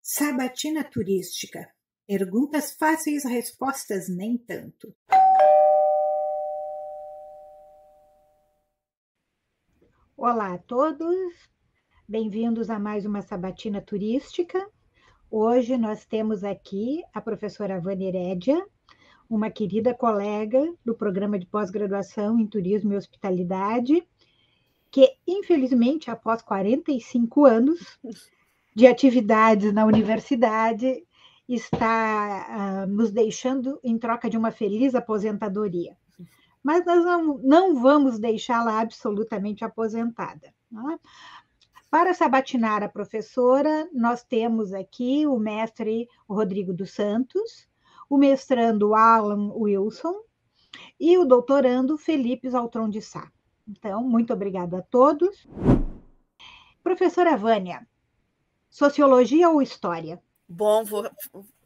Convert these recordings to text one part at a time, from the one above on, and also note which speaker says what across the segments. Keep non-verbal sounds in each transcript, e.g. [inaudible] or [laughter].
Speaker 1: Sabatina turística. Perguntas fáceis, respostas nem tanto. Olá a todos, bem-vindos a mais uma sabatina turística. Hoje nós temos aqui a professora Vânia Herédia, uma querida colega do programa de pós-graduação em turismo e hospitalidade, que, infelizmente, após 45 anos de atividades na universidade, está uh, nos deixando em troca de uma feliz aposentadoria. Mas nós não, não vamos deixá-la absolutamente aposentada. É? Para sabatinar a professora, nós temos aqui o mestre Rodrigo dos Santos, o mestrando Alan Wilson e o doutorando Felipe Altron de Sá. Então, muito obrigada a todos. Professora Vânia, sociologia ou história? Bom,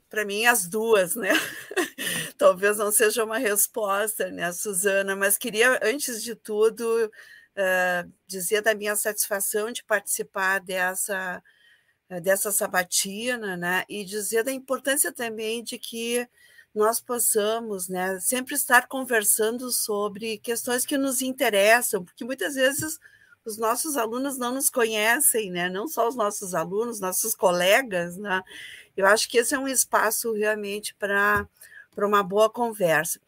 Speaker 2: para mim, as duas, né? [laughs] Talvez não seja uma resposta, né, Suzana? Mas queria, antes de tudo, uh, dizer da minha satisfação de participar dessa, dessa sabatina, né? E dizer da importância também de que nós possamos né, sempre estar conversando sobre questões que nos interessam, porque muitas vezes os nossos alunos não nos conhecem, né? não só os nossos alunos, nossos colegas. Né? Eu acho que esse é um espaço realmente para uma boa conversa.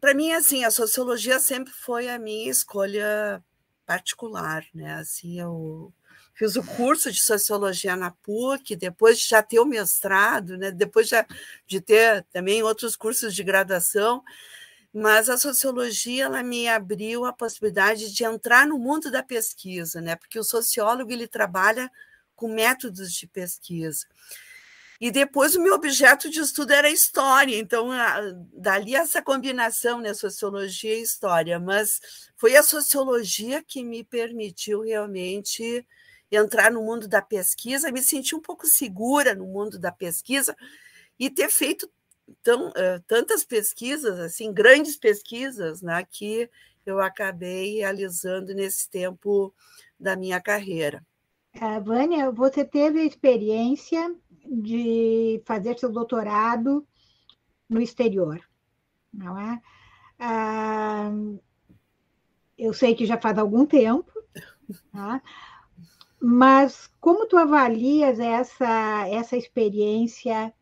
Speaker 2: Para mim, assim, a sociologia sempre foi a minha escolha particular, né? Assim, eu fiz o curso de sociologia na PUC, depois de já ter o mestrado, né? depois já de ter também outros cursos de graduação, mas a sociologia ela me abriu a possibilidade de entrar no mundo da pesquisa, né? porque o sociólogo ele trabalha com métodos de pesquisa. E depois o meu objeto de estudo era história, então a, dali essa combinação, né, sociologia e história, mas foi a sociologia que me permitiu realmente entrar no mundo da pesquisa, me sentir um pouco segura no mundo da pesquisa e ter feito tão, eh, tantas pesquisas, assim, grandes pesquisas, né, que eu acabei realizando nesse tempo da minha carreira.
Speaker 1: É, Vânia, você teve a experiência de fazer seu doutorado no exterior, não é? Ah, eu sei que já faz algum tempo, tá? Mas como tu avalias essa, essa experiência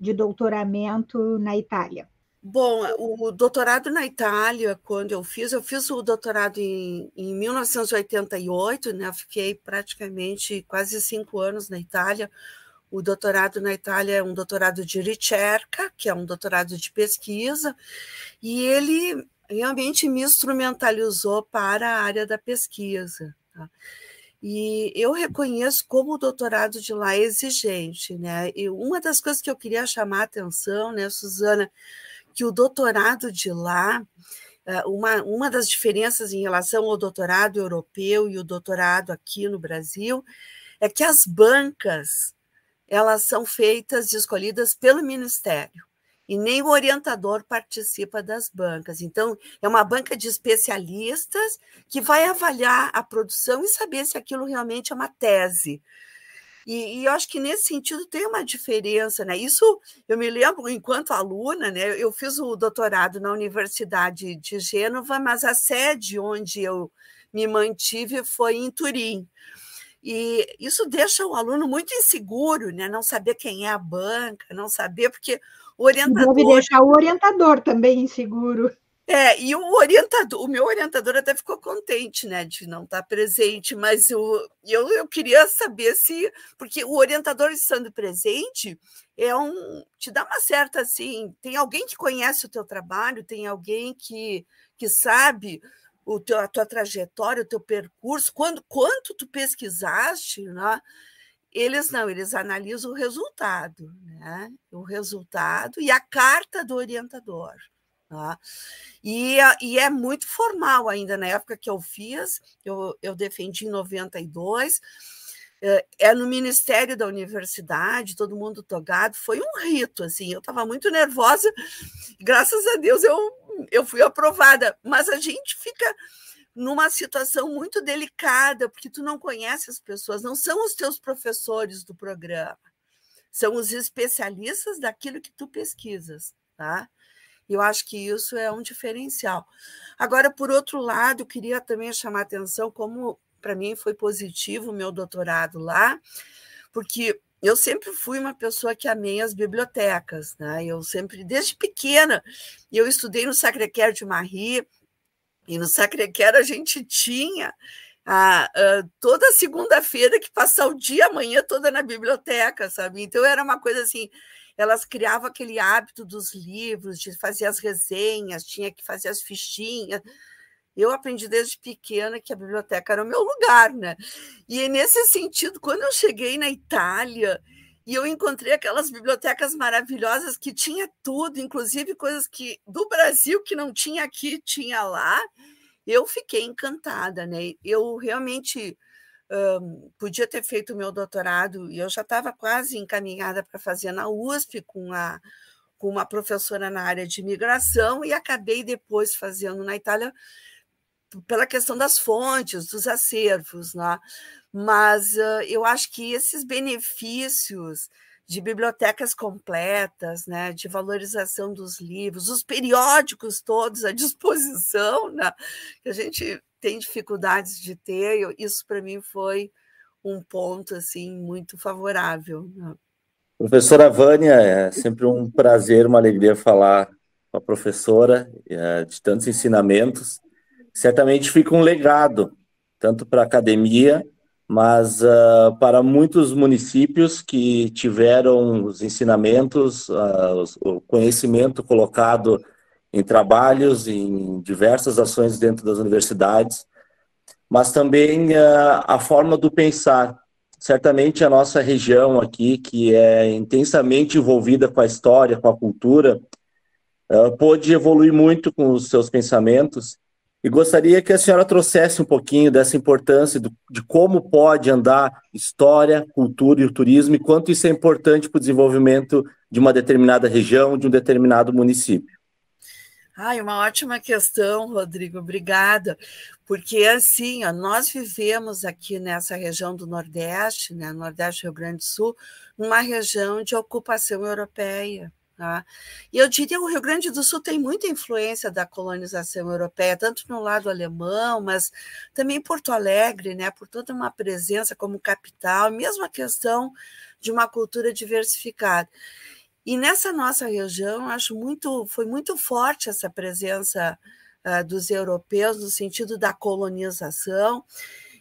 Speaker 1: de doutoramento na Itália?
Speaker 2: Bom, o doutorado na Itália, quando eu fiz, eu fiz o doutorado em, em 1988, né? fiquei praticamente quase cinco anos na Itália. O doutorado na Itália é um doutorado de ricerca, que é um doutorado de pesquisa, e ele realmente me instrumentalizou para a área da pesquisa. Tá? E eu reconheço como o doutorado de lá é exigente, né? E uma das coisas que eu queria chamar a atenção, né, Suzana, que o doutorado de lá, eh, uma, uma das diferenças em relação ao doutorado europeu e o doutorado aqui no Brasil, é que as bancas elas são feitas e escolhidas pelo Ministério e nem o orientador participa das bancas. Então, é uma banca de especialistas que vai avaliar a produção e saber se aquilo realmente é uma tese. E, e eu acho que nesse sentido tem uma diferença, né? Isso eu me lembro enquanto aluna, né? Eu fiz o doutorado na Universidade de Gênova, mas a sede onde eu me mantive foi em Turim. E isso deixa o aluno muito inseguro, né? Não saber quem é a banca, não saber, porque o orientador. Deve deixar o
Speaker 1: orientador
Speaker 2: também inseguro. É, e o orientador, o meu orientador até ficou contente, né, de não estar tá presente, mas eu, eu, eu queria saber se, porque o orientador estando presente é um, te dá uma certa, assim, tem alguém que conhece o teu trabalho, tem alguém que, que sabe o teu, a tua trajetória, o teu percurso, quando, quanto tu pesquisaste, né, eles não, eles analisam o resultado, né? o resultado e a carta do orientador. Tá? E, e, é muito formal ainda. Na época que eu fiz, eu, eu defendi em 92, eh, é no Ministério da Universidade, todo mundo togado, foi um rito, assim, eu estava muito nervosa, [laughs] graças a Deus eu, eu fui aprovada, mas a gente fica numa situação muito delicada, porque tu não conhece as pessoas, não são os teus professores do programa, são os especialistas daquilo que tu pesquisas, tá? Eu acho que isso é um diferencial. Agora, por outro lado, eu queria também chamar atenção como para mim foi positivo o meu doutorado lá, porque eu sempre fui uma pessoa que amei as bibliotecas, né? Eu sempre, desde pequena, eu estudei no Sacré-Cœur de Marie, e no Sacré-Cœur a gente tinha a, a, toda segunda-feira que passar o dia, amanhã toda na biblioteca, sabe? Então era uma coisa assim, elas criavam aquele hábito dos livros, de fazer as resenhas, tinha que fazer as fichinhas. Eu aprendi desde pequena que a biblioteca era o meu lugar, né? E é nesse sentido, quando eu cheguei na Itália, e eu encontrei aquelas bibliotecas maravilhosas que tinha tudo, inclusive coisas que do Brasil que não tinha aqui, tinha lá. Eu fiquei encantada, né? Eu realmente um, podia ter feito o meu doutorado e eu já estava quase encaminhada para fazer na USP com a com uma professora na área de imigração e acabei depois fazendo na Itália pela questão das fontes, dos acervos, né? mas uh, eu acho que esses benefícios de bibliotecas completas, né, de valorização dos livros, os periódicos todos à disposição, [laughs] né, que a gente tem dificuldades de ter, isso para mim foi um ponto assim muito favorável. Né?
Speaker 3: Professora Vânia, é sempre um prazer, uma alegria falar com a professora, eh, de tantos ensinamentos certamente fica um legado, tanto para a academia, mas uh, para muitos municípios que tiveram os ensinamentos, uh, o conhecimento colocado em trabalhos, em diversas ações dentro das universidades, mas também uh, a forma do pensar. Certamente a nossa região aqui, que é intensamente envolvida com a história, com a cultura, pôde evoluir muito com os seus pensamentos e gostaria que a senhora trouxesse um pouquinho dessa importância do, de como pode andar história, cultura e o turismo e quanto isso é importante para o desenvolvimento de uma determinada região, de um determinado município.
Speaker 2: Ai, uma ótima questão, Rodrigo, obrigada. Porque assim, ó, nós vivemos aqui nessa região do Nordeste, né, Nordeste Rio Grande do Sul, uma região de ocupação europeia. Tá? E eu diria que o Rio Grande do Sul tem muita influência da colonização europeia, tanto no lado alemão, mas também Porto Alegre, né, por toda uma presença como capital, mesmo a questão de uma cultura diversificada. E nessa nossa região, acho muito, foi muito forte essa presença uh, dos europeus no sentido da colonização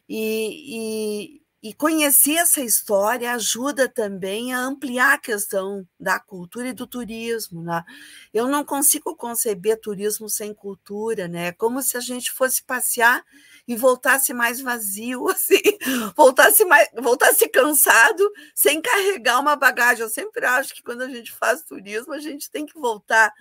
Speaker 2: e, e e conhecer essa história ajuda também a ampliar a questão da cultura e do turismo. Né? Eu não consigo conceber turismo sem cultura, né? É como se a gente fosse passear e voltasse mais vazio, [laughs] assim, voltasse, mais, voltasse cansado, sem carregar uma bagagem. Eu sempre acho que quando a gente faz turismo, a gente tem que voltar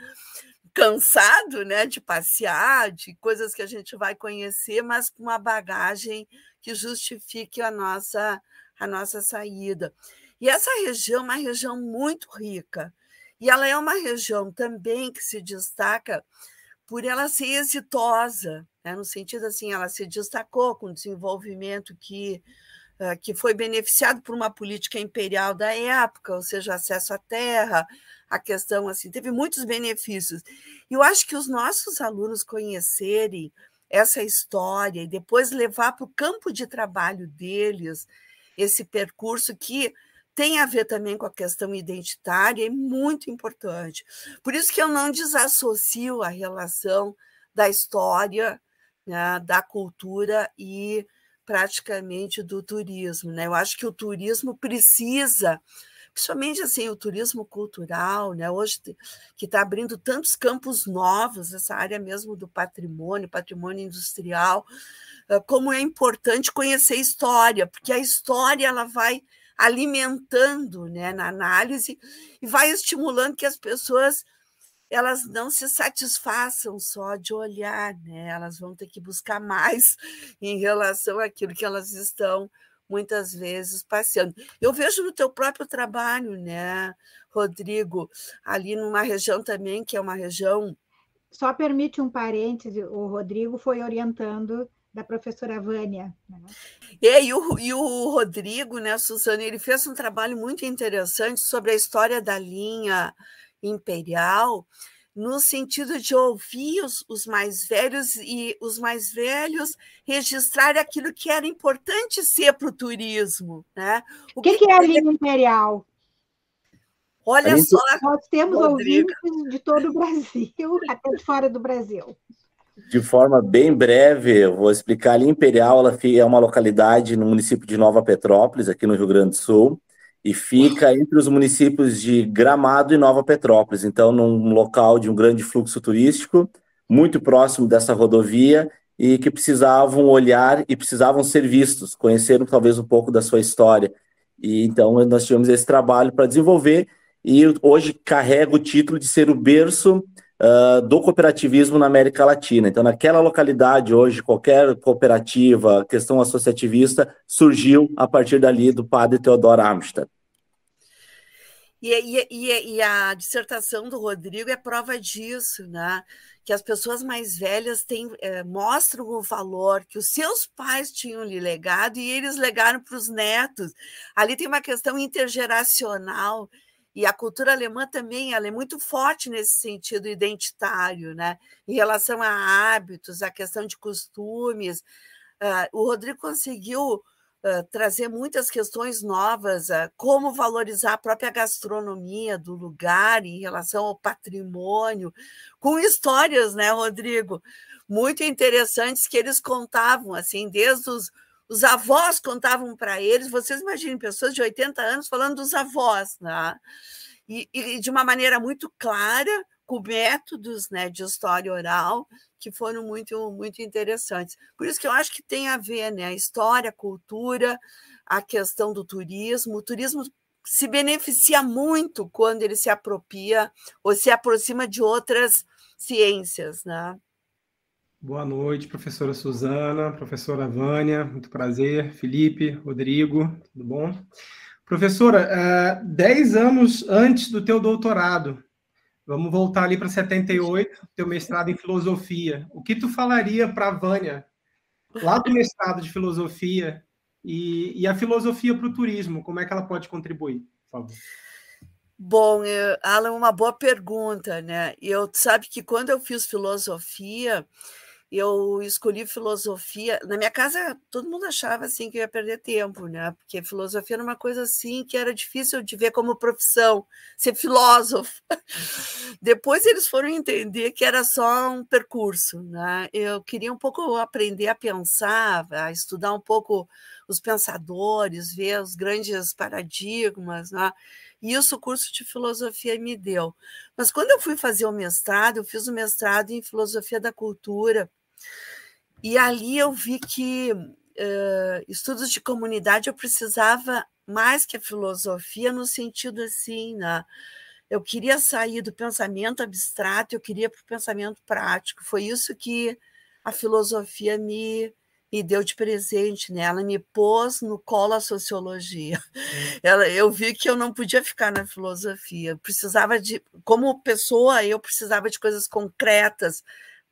Speaker 2: cansado né, de passear, de coisas que a gente vai conhecer, mas com uma bagagem que justifique a nossa, a nossa saída. E essa região é uma região muito rica, e ela é uma região também que se destaca por ela ser exitosa, né, no sentido assim, ela se destacou com o desenvolvimento que eh, que foi beneficiado por uma política imperial da época, ou seja, acesso à terra, a questão assim, teve muitos benefícios. E eu acho que os nossos alunos conhecerem essa história e depois levar para o campo de trabalho deles esse percurso que tem a ver também com a questão identitária, é muito importante. Por isso que eu não desassocio a relação da história, né, da cultura e praticamente do turismo. Né? Eu acho que o turismo precisa, principalmente assim, o turismo cultural, né? hoje que está abrindo tantos campos novos, essa área mesmo do patrimônio, patrimônio industrial, ah, como é importante conhecer história, porque a história ela vai alimentando né, na análise e vai estimulando que as pessoas elas não se satisfaçam só de olhar, né? Elas vão ter que buscar mais [laughs] em relação àquilo que elas estão muitas vezes passeando. Eu vejo no teu próprio trabalho, né, Rodrigo, ali numa região também que é uma região só permite um parêntese, o Rodrigo foi orientando da professora Vânia. Né? É, e, o, e o Rodrigo, né, Suzana, ele fez um trabalho muito interessante sobre a história da linha imperial no sentido de ouvir os, os, mais velhos e os mais velhos registrar aquilo que era importante ser para o turismo. Né? O que, que, que é a linha imperial? Olha gente... só. Nós temos Rodrigo. ouvintes de todo o Brasil,
Speaker 1: [laughs] até de fora do Brasil.
Speaker 3: De forma bem breve, eu vou explicar. A linha imperial ela é uma localidade no município de Nova Petrópolis, aqui no Rio Grande do Sul e fica entre os municípios de Gramado e Nova Petrópolis, então num local de um grande fluxo turístico, muito próximo dessa rodovia e que precisavam olhar e precisavam ser vistos, conheceram talvez um pouco da sua história. E então nós tivemos esse trabalho para desenvolver e hoje carrega o título de ser o berço uh, do cooperativismo na América Latina. Então, naquela localidade, hoje, qualquer cooperativa, questão associativista, surgiu a partir dali do padre Teodoro Amstad.
Speaker 2: E, e, e, e, a dissertação do Rodrigo é prova disso, né? Que as pessoas mais velhas têm, é, mostram o valor que os seus pais tinham lhe legado e eles legaram para os netos. Ali tem uma questão intergeracional e a cultura alemã também ela é muito forte nesse sentido identitário, né? em relação a hábitos, a questão de costumes. Ah, o Rodrigo conseguiu ah, trazer muitas questões novas, ah, como valorizar a própria gastronomia do lugar em relação ao patrimônio, com histórias, né, Rodrigo? Muito interessantes que eles contavam, assim, desde os os avós contavam para eles, vocês imaginem, pessoas de 80 anos falando dos avós, né? e, e de uma maneira muito clara, com métodos né, de história oral que foram muito, muito interessantes. Por isso que eu acho que tem a ver né, a história, a cultura, a questão do turismo. O turismo se beneficia muito quando ele se apropria ou se aproxima de outras ciências. Né?
Speaker 4: Boa noite, professora Suzana, professora Vânia, muito prazer. Felipe, Rodrigo, tudo bom? Professora, é, dez anos antes do teu doutorado, vamos voltar ali para 78, teu mestrado em filosofia. O que tu falaria para a Vânia, lá do mestrado de filosofia, e, e a filosofia para o turismo, como é que ela pode contribuir, por favor?
Speaker 2: Bom, eu, Alan, uma boa pergunta, né? Eu sabe que quando eu fiz filosofia, eu escolhi filosofia. Na minha casa, todo mundo achava assim que eu ia perder tempo, né? Porque filosofia era uma coisa assim que era difícil de ver como profissão, ser filósofo. [laughs] Depois eles foram entender que era só um percurso, né? Eu queria um pouco aprender a pensar, a estudar um pouco os pensadores, ver os grandes paradigmas, né? E isso o curso de filosofia me deu. Mas quando eu fui fazer o mestrado, eu fiz o mestrado em filosofia da cultura e ali eu vi que uh, estudos de comunidade eu precisava mais que a filosofia, no sentido assim, né? eu queria sair do pensamento abstrato, eu queria para o pensamento prático. Foi isso que a filosofia me, me deu de presente, né? Ela me pôs no colo a sociologia. Ela, eu vi que eu não podia ficar na filosofia. Eu precisava de, como pessoa, eu precisava de coisas concretas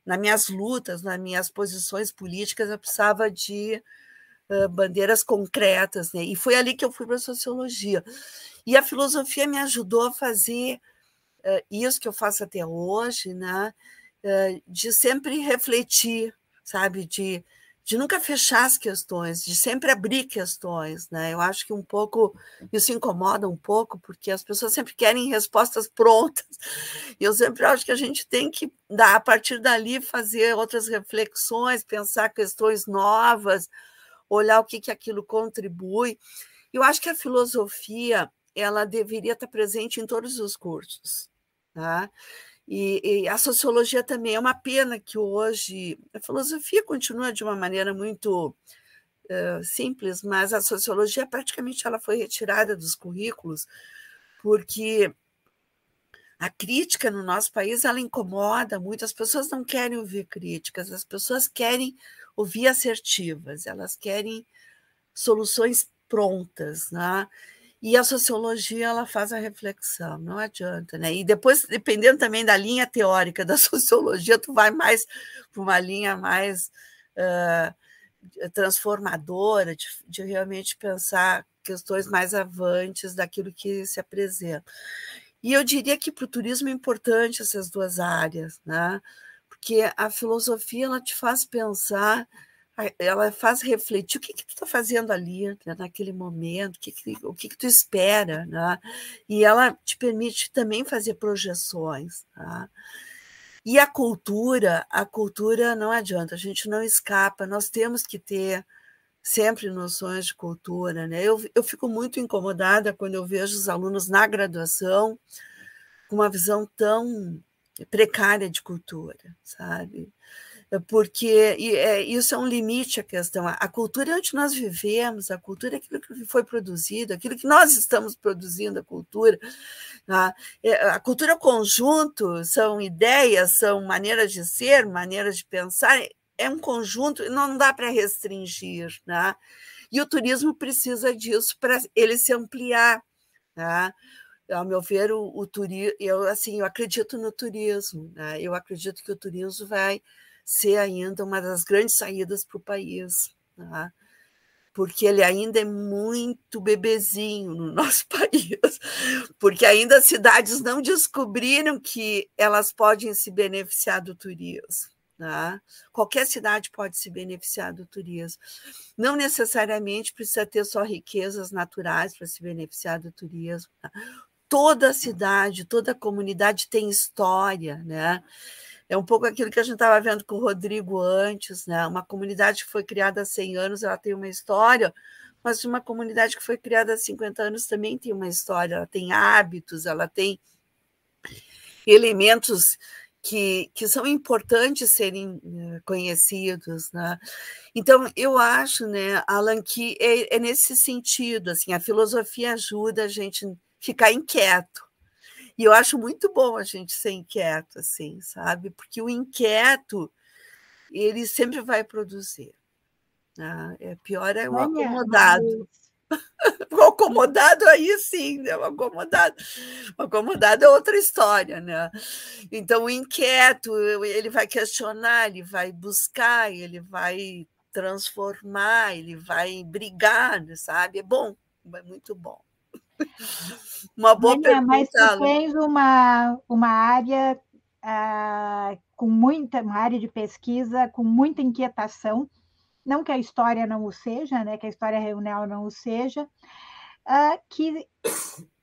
Speaker 2: nas minhas lutas, nas minhas posições políticas, eu precisava de uh, bandeiras concretas, né? E foi ali que eu fui para a sociologia. E a filosofia me ajudou a fazer uh, isso que eu faço até hoje, né? Uh, de sempre refletir, sabe? De de nunca fechar as questões, de sempre abrir questões, né? Eu acho que um pouco isso incomoda um pouco, porque as pessoas sempre querem respostas [laughs] prontas. E eu sempre acho que a gente tem que dar a partir dali fazer outras reflexões, pensar questões novas, olhar o que que aquilo contribui. Eu acho que a filosofia ela deveria estar presente em todos os cursos, tá? E, e, a sociologia também é uma pena que hoje a filosofia continua de uma maneira muito uh, simples, mas a sociologia praticamente ela foi retirada dos currículos porque a crítica no nosso país ela incomoda muito. As pessoas não querem ouvir críticas, as pessoas querem ouvir assertivas, elas querem soluções prontas, né? E a sociologia ela faz a reflexão, não adianta, né? E depois, dependendo também da linha teórica da [laughs] sociologia, tu vai mais para uma linha mais uh, transformadora, de, de, realmente pensar questões mais avantes daquilo que se apresenta. E eu diria que para o turismo é importante essas duas áreas, né? Porque a filosofia ela te faz pensar ela faz refletir o que, que tu está fazendo ali né, naquele momento, o que, que, o que, que tu espera, né? E ela te permite também fazer projeções. Tá? E a cultura, a cultura não adianta, a gente não escapa, nós temos que ter sempre noções de cultura. Né? Eu, eu fico muito incomodada quando eu vejo os alunos na graduação com uma visão tão precária de cultura, sabe? porque é, isso é um limite à questão. A cultura é onde nós vivemos, a cultura é aquilo que foi produzido, aquilo que nós estamos produzindo, a cultura. Tá? É, a cultura é o conjunto, são ideias, são maneiras de ser, maneiras de pensar, é um conjunto, não dá para restringir. Né? E o turismo precisa disso para ele se ampliar. Né? ao meu ver, o, o turismo, eu assim, eu acredito no turismo, né? eu acredito que o turismo vai ser ainda uma das grandes saídas para o país, tá? porque ele ainda é muito bebezinho no [laughs] nosso país, porque ainda as cidades não descobriram que elas podem se beneficiar do turismo. Tá? Qualquer cidade pode se beneficiar do turismo. Não necessariamente precisa ter só riquezas naturais para se beneficiar do turismo. Tá? Toda cidade, toda comunidade tem história, né? É um pouco aquilo que a gente estava vendo com o Rodrigo antes, né? Uma comunidade que foi criada há 100 anos, ela tem uma história, mas uma comunidade que foi criada há 50 anos também tem uma história, ela tem hábitos, ela tem elementos que, que são importantes serem eh, conhecidos, né? Então eu acho, né, Alan, que é, é nesse sentido, assim, a filosofia ajuda a gente ficar inquieto, e eu acho muito bom a gente ser inquieto, assim, sabe? Porque o inquieto, ele sempre vai produzir. Né? É pior é o acomodado. Mas... [laughs] o acomodado aí sim, né? o acomodado. O acomodado é outra história, né? Então, o inquieto, ele vai questionar, ele vai buscar, ele vai transformar, ele vai brigar, né? sabe? É bom, é muito bom uma boa pergunta. Mas tu tens
Speaker 1: uma, uma área ah, com muita, uma área de pesquisa com muita inquietação, não que a história não o seja, né, que a história reunião não o seja, ah, que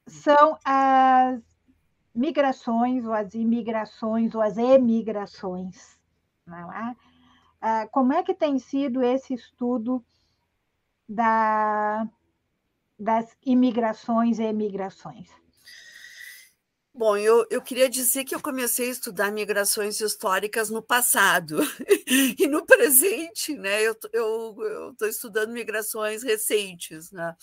Speaker 1: são as migrações ou as imigrações ou as emigrações. Não é? Ah, como é que tem sido esse estudo da das imigrações e emigrações?
Speaker 2: Bom, eu, eu queria dizer que eu comecei a estudar migrações históricas no passado [laughs] e no presente, né? Eu estou estudando migrações recentes, né?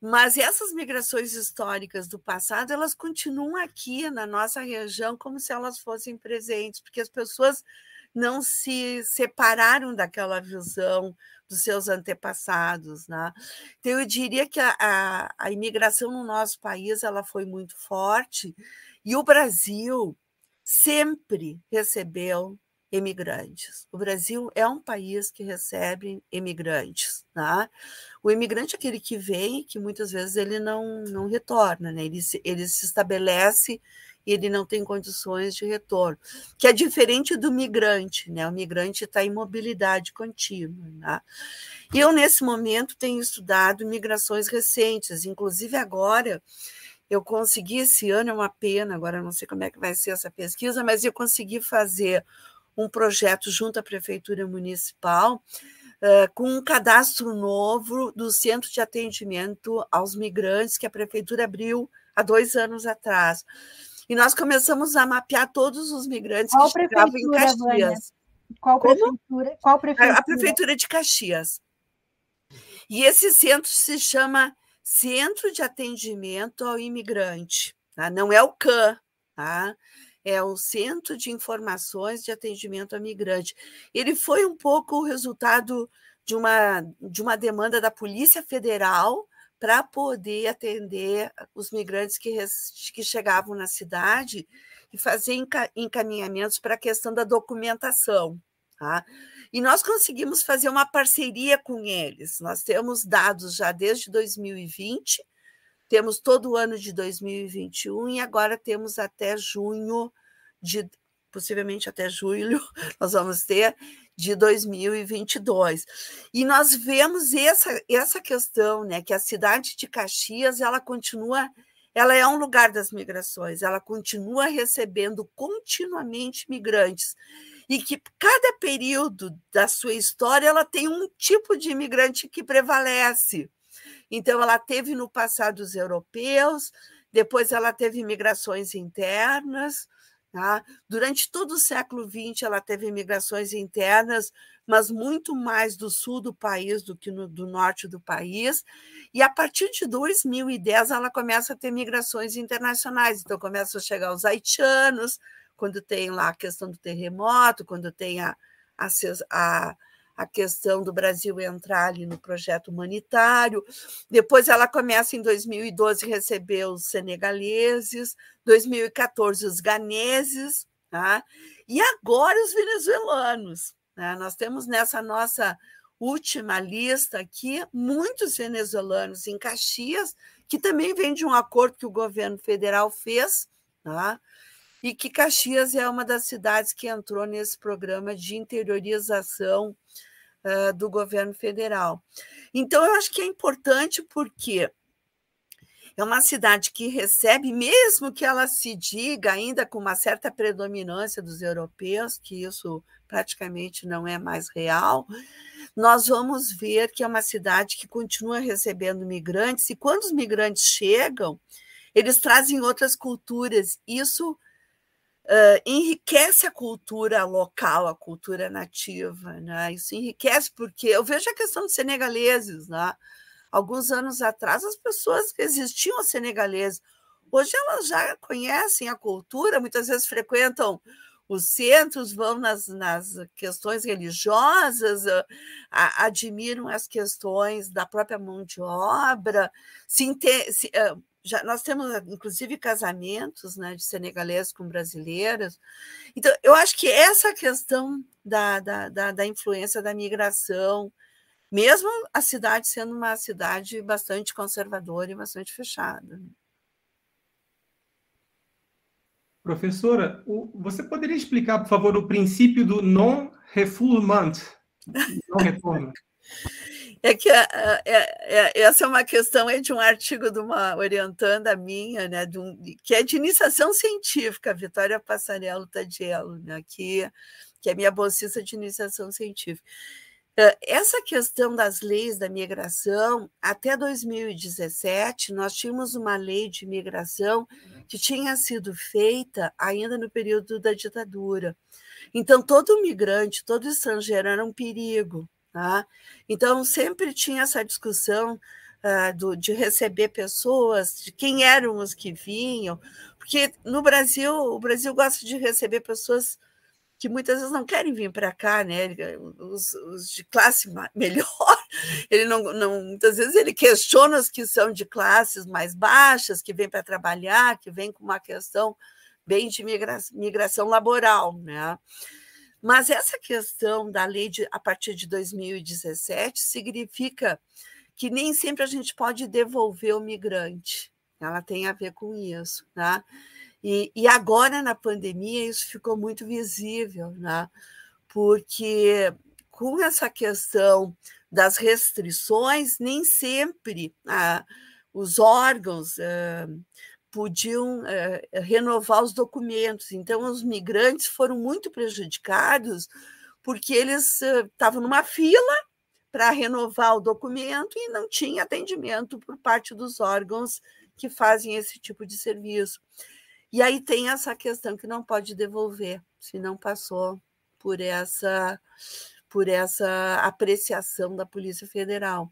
Speaker 2: Mas essas migrações históricas do passado, elas continuam aqui na nossa região como se elas fossem presentes, porque as pessoas não se separaram daquela visão dos seus antepassados, né? Então eu diria que a, a, a imigração no nosso país ela foi muito forte e o Brasil sempre recebeu imigrantes. O Brasil é um país que recebe imigrantes. Né? O imigrante é aquele que vem, que muitas vezes ele não, não retorna, né? ele, ele se estabelece ele não tem condições de retorno, que é diferente do migrante, né? O migrante está em mobilidade contínua. Né? Eu, nesse momento, tenho estudado migrações recentes, inclusive agora. Eu consegui esse ano, é uma pena, agora não sei como é que vai ser essa pesquisa, mas eu consegui fazer um projeto junto à Prefeitura Municipal Uh, com um cadastro novo do Centro de Atendimento aos Migrantes que a Prefeitura abriu há dois anos atrás. E nós começamos a mapear todos os migrantes Qual que chegavam em Caxias. Qual Como? prefeitura? Qual prefeitura? A, prefeitura de Caxias. E esse centro se chama Centro de Atendimento ao Imigrante. Tá? Não é o CAN, tá? é o Centro de Informações de Atendimento ao Migrante. Ele foi um pouco o resultado de uma, de uma demanda da Polícia Federal para poder atender os migrantes que, que chegavam na cidade e fazer encaminhamentos para a questão da documentação. Tá? E nós conseguimos fazer uma parceria com eles. Nós temos dados já desde 2020, temos todo o ano de 2021 e agora temos até junho de possivelmente até julho [laughs] nós vamos ter de 2022. E nós vemos essa, essa questão, né, que a cidade de Caxias ela continua, ela é um lugar das migrações, ela continua recebendo continuamente migrantes e que cada período da sua história ela tem um tipo de imigrante que prevalece. Então ela teve no passado os europeus, depois ela teve migrações internas, Tá? Durante todo o século XX, ela teve migrações internas, mas muito mais do sul do país do que no, do norte do país. E a partir de 2010, ela começa a ter migrações internacionais. Então, começam a chegar os haitianos, quando tem lá a questão do terremoto, quando tem a, a, a a questão do Brasil entrar ali no projeto humanitário. Depois ela começa em 2012 receber os senegaleses, 2014 os ganeses, tá? e agora os venezuelanos. Né? Nós temos nessa nossa última lista aqui muitos venezuelanos em Caxias, que também vem de um acordo que o governo federal fez, tá? e que Caxias é uma das cidades que entrou nesse programa de interiorização uh, do governo federal. Então, eu acho que é importante porque é uma cidade que recebe, mesmo que ela se diga ainda com uma certa predominância dos europeus, que isso praticamente não é mais real, nós vamos ver que é uma cidade que continua recebendo migrantes, e quando os migrantes chegam, eles trazem outras culturas. Isso Uh, enriquece a cultura local, a cultura nativa, né? Isso enriquece porque eu vejo a questão dos senegaleses, né? Alguns anos atrás as pessoas que existiam senegaleses, hoje elas já conhecem a cultura, muitas vezes frequentam os centros, vão nas, nas questões religiosas, a, admiram as questões da própria mão de obra, se, inte, se uh, já, nós temos, ah, inclusive, casamentos né, de senegaleses com brasileiras. Então, eu acho que essa questão da, da, da, da influência da migração, mesmo a cidade sendo uma cidade bastante conservadora e bastante fechada. Né?
Speaker 4: Professora, o, você poderia explicar, por favor, o princípio do non-refoulement? Não [laughs] retorno
Speaker 2: é que é, é, essa é uma questão é de um artigo de uma orientanda minha, né, um, que é de iniciação científica, Vitória Passarello Tadiello, né, que, que é minha bolsista de iniciação científica. Eh, essa questão das leis da migração, até 2017, nós tínhamos uma lei de migração que tinha sido feita ainda no período da ditadura. Então, todo migrante, todo estrangeiro era um perigo. Tá? Então, sempre tinha essa discussão uh, do, de receber pessoas, de quem eram os que vinham, porque no Brasil, o Brasil gosta de receber pessoas que muitas vezes não querem vir para cá, né? Os, os, de classe [laughs] melhor, ele não, não, muitas vezes ele questiona os que são de classes mais baixas, que vêm para trabalhar, que vêm com uma questão bem de migração, migração laboral, né? Mas essa questão da lei de, a partir de 2017 significa que nem sempre a gente pode devolver o migrante. Ela tem a ver com isso, né? E, e agora na pandemia isso ficou muito visível, né? Porque com essa questão das restrições, nem sempre ah, os órgãos ah, podiam eh, renovar os documentos. Então, os migrantes foram muito prejudicados porque eles eh, estavam numa fila para renovar o documento e não tinha atendimento por parte dos órgãos que fazem esse tipo de serviço. E aí tem essa questão que não pode devolver se não passou por essa por essa apreciação da Polícia Federal.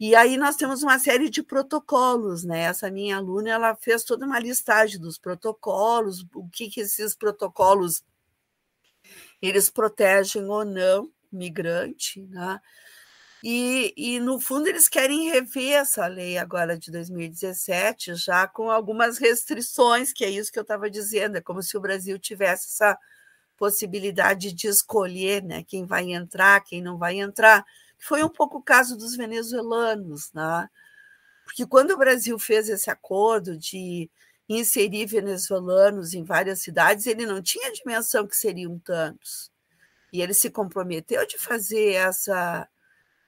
Speaker 2: E aí nós temos uma série de protocolos, né? Essa minha aluna ela fez toda uma listagem dos protocolos, o que, que esses protocolos eles protegem ou não migrante, né? E, e, no fundo, eles querem rever essa lei agora de 2017, já com algumas restrições, que é isso que eu estava dizendo, é como se o Brasil tivesse essa possibilidade de escolher né, quem vai entrar, quem não vai entrar, foi um pouco o caso dos venezuelanos, né? porque quando o Brasil fez esse acordo de inserir venezuelanos em várias cidades, ele não tinha a dimensão que seriam tantos. E ele se comprometeu de fazer essa,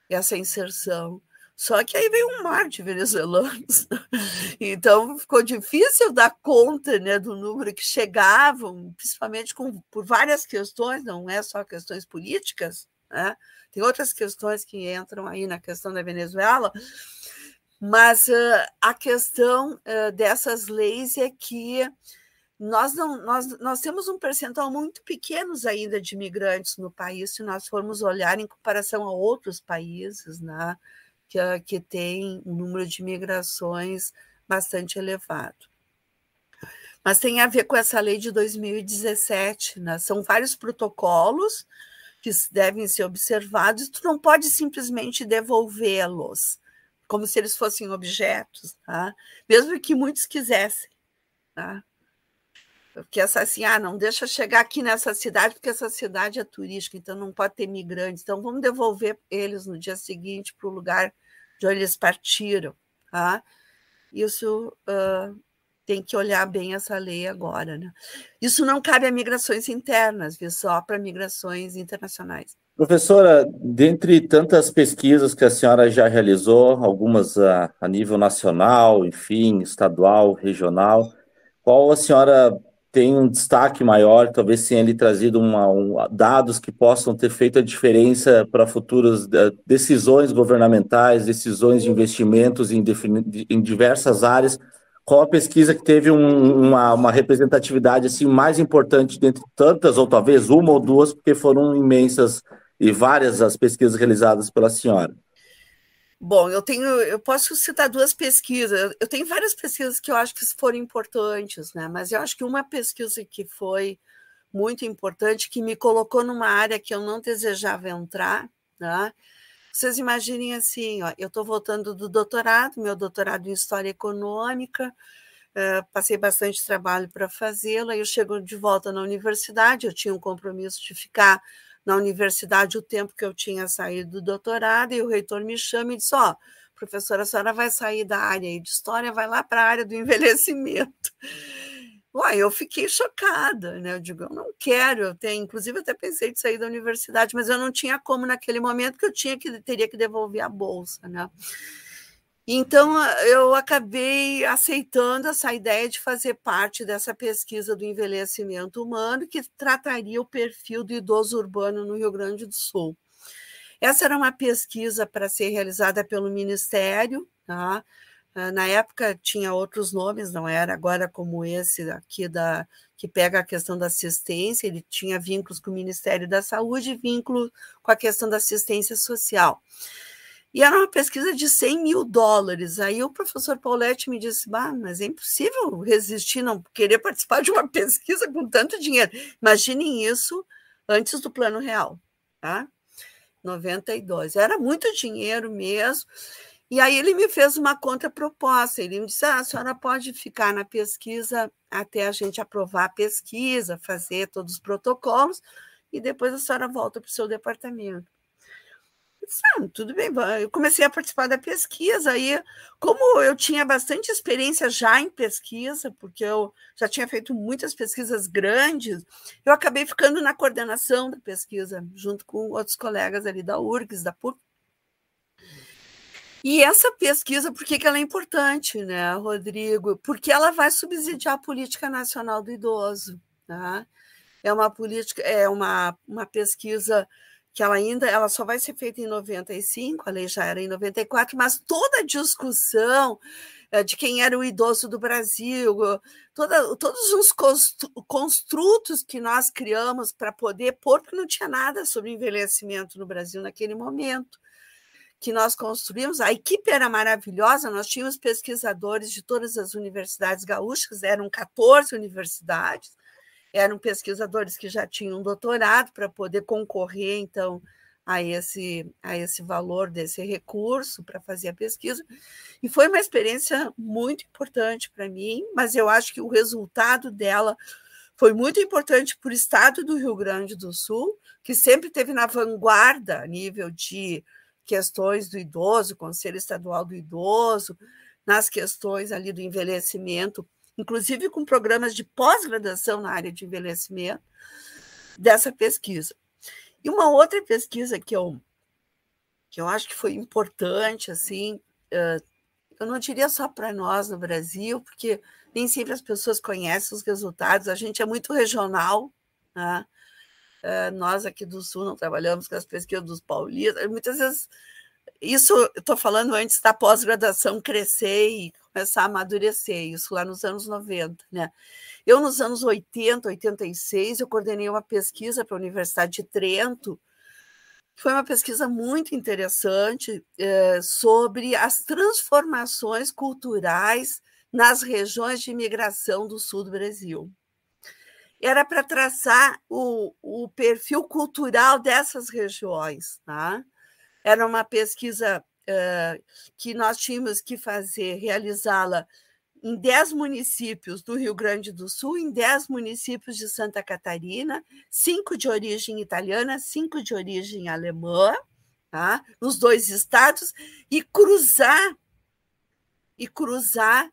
Speaker 2: essa inserção. Só que aí veio um mar de venezuelanos. [laughs] Então ficou difícil dar conta né, do número que chegavam, principalmente com, por várias questões, não é só questões políticas, né? tem outras questões que entram aí na questão da Venezuela, mas uh, a questão uh, dessas leis é que nós, não, nós, nós temos um percentual muito pequeno ainda de imigrantes no país, se nós formos olhar em comparação a outros países, né? que, ah, que tem um número de migrações bastante elevado. Mas tem a ver com essa lei de 2017, né? São vários protocolos que devem ser observados, tu não pode simplesmente devolvê-los, como se eles fossem objetos, tá? mesmo que muitos quisessem. Tá? Porque essa assim, ah, não deixa chegar aqui nessa cidade, porque essa cidade é turística, então não pode ter migrantes. Então vamos devolver eles no dia seguinte para o lugar de onde eles partiram. Tá? Isso uh, tem que olhar bem essa lei agora. Né? Isso não cabe a migrações internas, viu? só para migrações internacionais.
Speaker 3: Professora, dentre tantas pesquisas que a senhora já realizou, algumas a, a nível nacional, enfim, estadual, regional, qual a senhora tem um destaque maior, talvez sem ele trazido uma, um, dados que possam ter feito a diferença para futuras eh, decisões governamentais, decisões de investimentos em, em diversas áreas, qual a pesquisa que teve um, uma, uma, representatividade assim mais importante dentre tantas, ou talvez uma ou duas, porque foram imensas e várias as pesquisas realizadas pela senhora?
Speaker 2: Bom, eu tenho, eu posso citar duas pesquisas. Eu tenho várias pesquisas que eu acho que foram importantes, né? Mas eu acho que uma pesquisa que foi muito importante, que me colocou numa área que eu não desejava entrar, né? Vocês imaginem assim, ó, eu estou voltando do doutorado, meu doutorado em História Econômica, uh, passei bastante trabalho para fazê-lo, aí eu chego de volta na universidade, eu tinha um compromisso de ficar na universidade o tempo que eu tinha saído do doutorado, e o reitor me chama e diz: Ó, professora, a senhora vai sair da área de história, vai lá para a área do envelhecimento. [laughs] Uai, eu fiquei chocada, né? Eu digo, eu não quero, eu tenho, inclusive até pensei de sair da universidade, mas eu não tinha como naquele momento que eu tinha que teria que devolver a bolsa, né? Então, eu acabei aceitando essa ideia de fazer parte dessa pesquisa do envelhecimento humano, que trataria o perfil do idoso urbano no Rio Grande do Sul. Essa era uma pesquisa para ser realizada pelo Ministério, tá? Ah, na época tinha outros nomes, não era agora como esse aqui da que pega a questão da assistência, ele tinha vínculos com o Ministério da Saúde e vínculo com a questão da assistência social. E era uma pesquisa de 100 mil dólares. Aí o professor Pauletti me disse: bah, mas é impossível resistir, não querer participar de uma [laughs] pesquisa com tanto dinheiro. Imaginem isso antes do Plano Real, tá? 92. Era muito dinheiro mesmo. E aí ele me fez uma contraproposta. Ele me disse: ah, a senhora pode ficar na pesquisa até a gente aprovar a pesquisa, fazer todos os protocolos, e depois a senhora volta para o seu departamento. Eu disse, ah, tudo bem, eu comecei a participar da pesquisa. Aí, como eu tinha bastante experiência já em pesquisa, porque eu já tinha feito muitas pesquisas grandes, eu acabei ficando na coordenação da pesquisa, junto com outros colegas ali da URGS, da PUC. E essa pesquisa, por que, que ela é importante, né, Rodrigo? Porque ela vai subsidiar a política nacional do idoso. Tá? É uma política, é uma, uma pesquisa que ela ainda ela só vai ser feita em 95, a lei já era em 94, mas toda a discussão eh, de quem era o idoso do Brasil, toda, todos os construtos que nós criamos para poder pôr, porque não tinha nada sobre envelhecimento no Brasil naquele momento, que nós construímos, a equipe era maravilhosa, nós tínhamos pesquisadores de todas as universidades gaúchas, eram 14 universidades, eram pesquisadores que já tinham doutorado para poder concorrer, então, a esse, a esse valor desse recurso para fazer a pesquisa. E foi uma experiência muito importante para mim, mas eu acho que o resultado dela foi muito importante para o estado do Rio Grande do Sul, que sempre teve na vanguarda a nível de questões do idoso, Conselho Estadual do Idoso, nas questões ali do envelhecimento inclusive com programas de pós-graduação na área de envelhecimento, dessa pesquisa. E uma outra pesquisa que eu, que eu acho que foi importante, assim, eh, eu não diria só para nós no Brasil, porque nem sempre as pessoas conhecem os resultados, a gente é muito regional, né? Eh, nós aqui do Sul não trabalhamos com as pesquisas dos paulistas, muitas vezes isso eu estou falando antes da pós-graduação crescer e começar a amadurecer, isso lá nos anos 90, né? Eu, nos anos 80, 86, eu coordenei uma pesquisa para a Universidade de Trento, foi uma pesquisa muito interessante eh, sobre as transformações culturais nas regiões de imigração do sul do Brasil. Era para traçar o, o perfil cultural dessas regiões, tá? Era uma pesquisa uh, que nós tínhamos que fazer, realizá-la em 10 municípios do Rio Grande do Sul, em 10 municípios de Santa Catarina, cinco de origem italiana, cinco de origem alemã, tá? nos dois estados, e cruzar e cruzar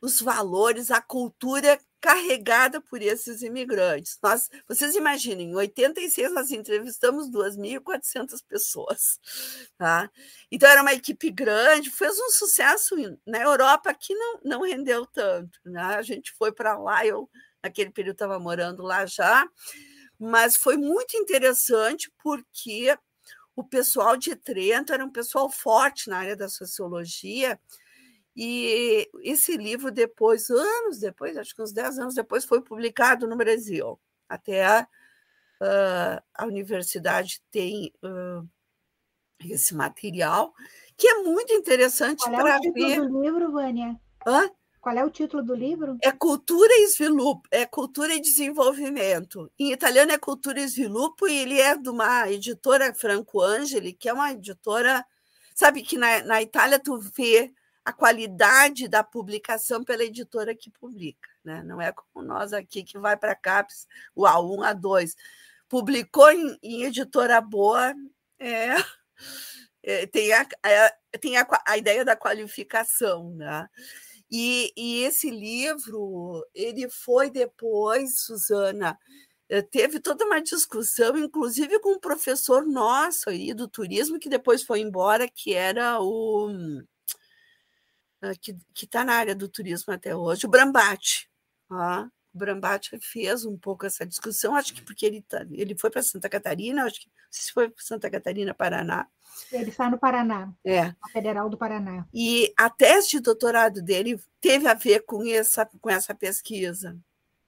Speaker 2: os valores, a cultura carregada por esses imigrantes. Nós, vocês imaginem, em 86 nós entrevistamos 2.400 pessoas. Tá? Então era uma equipe grande, fez um sucesso na Europa que não, não rendeu tanto. Né? A gente foi para lá, eu naquele período estava morando lá já, mas foi muito interessante porque o pessoal de Trento era um pessoal forte na área da sociologia, e esse livro, depois, anos depois, acho que uns 10 anos depois, foi publicado no Brasil. Até a, uh, a universidade tem uh, esse material, que é muito interessante para ver. Qual é o título
Speaker 1: do livro, Vânia?
Speaker 2: Hã? Qual é o título do livro? É Cultura e é Cultura e Desenvolvimento. Em italiano é Cultura e Sviluppo e ele é de uma editora Franco Angeli, que é uma editora, sabe que na, na Itália tu vê a qualidade da publicação pela editora que publica. Né? Não é como nós aqui que vai para a CAPES, o A1, A2. Publicou em, em editora boa, é, é, tem, a, é, tem a, a, ideia da qualificação. Né? E, e esse livro, ele foi depois, Suzana, é, teve toda uma discussão, inclusive com um professor nosso aí do turismo, que depois foi embora, que era o ah, que está na área do turismo até hoje, o Brambate. o Brambate fez um pouco essa discussão, acho que porque ele, tá, ele foi para Santa Catarina, acho que se foi para Santa Catarina, Paraná.
Speaker 1: Ele está no Paraná,
Speaker 2: é. Federal do Paraná. E a tese de doutorado dele teve a ver com essa, com essa pesquisa,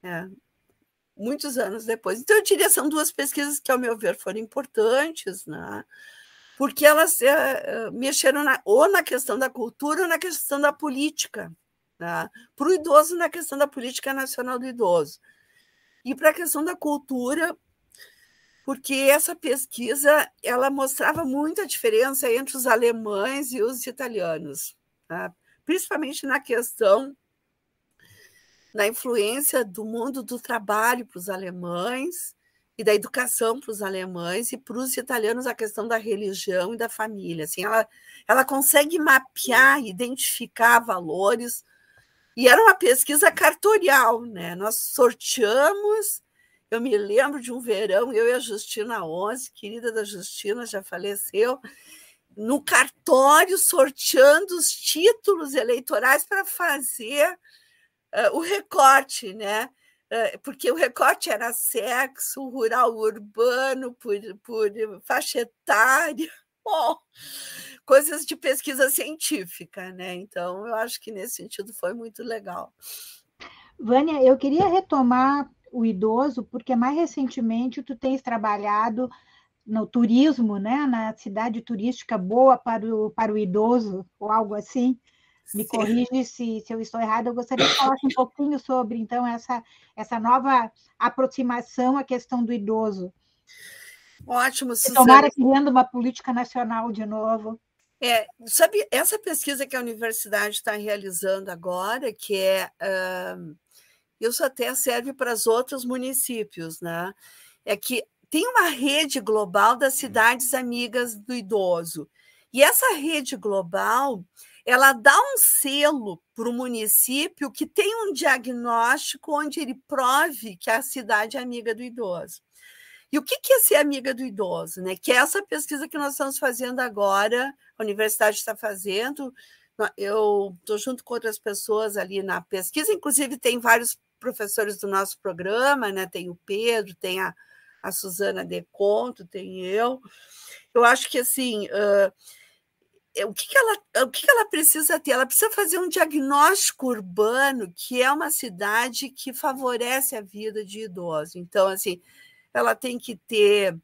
Speaker 2: né, muitos anos depois. Então, eu diria são duas pesquisas que, ao meu ver, foram importantes, né? porque elas é, mexeram na, ou na questão da cultura ou na questão da política. Tá? Para o idoso, na questão da política nacional do idoso. E para a questão da cultura, porque essa pesquisa ela mostrava muita diferença entre os alemães e os italianos, tá? principalmente na questão na influência do mundo do trabalho para os alemães e da educação para os alemães e para os italianos a questão da religião e da família. Assim, ela, ela consegue mapear, identificar valores. E era uma pesquisa cartorial, né? Nós sorteamos. Eu me lembro de um verão, eu e a Justina Onze, querida da Justina, já faleceu, no cartório sorteando os títulos eleitorais para fazer uh, o recorte, né? porque o recorte era sexo, rural urbano, por, por faixa etária, [laughs] oh, coisas de pesquisa científica, né? Então, eu acho que nesse sentido foi muito legal.
Speaker 1: Vânia, eu queria retomar o idoso, porque mais recentemente tu tens trabalhado no turismo, né? na cidade turística boa para o, para o idoso, ou algo assim. Me Sim. corrige se, se eu estou errada. Eu gostaria que falasse um pouquinho sobre, então, essa, essa nova aproximação à questão do idoso.
Speaker 2: Ótimo, Suzana. Tomara
Speaker 1: criando uma política nacional de novo.
Speaker 2: É, sabe, essa pesquisa que a universidade está realizando agora, que é. Uh, isso até serve para os outros municípios, né? É que tem uma rede global das cidades amigas do idoso. E essa rede global ela dá um selo para o município que tem um diagnóstico onde ele prove que a cidade é amiga do idoso. E o que é ser amiga do idoso? Né? Que é essa pesquisa que nós estamos fazendo agora, a universidade está fazendo, eu estou junto com outras pessoas ali na pesquisa, inclusive tem vários professores do nosso programa, né? tem o Pedro, tem a, a Suzana Deconto, tem eu. Eu acho que assim. Uh, eh, o que, que, ela, o que, que ela precisa ter? Ela precisa fazer um diagnóstico urbano, que é uma cidade que favorece a vida de idoso. Então, assim, ela tem que ter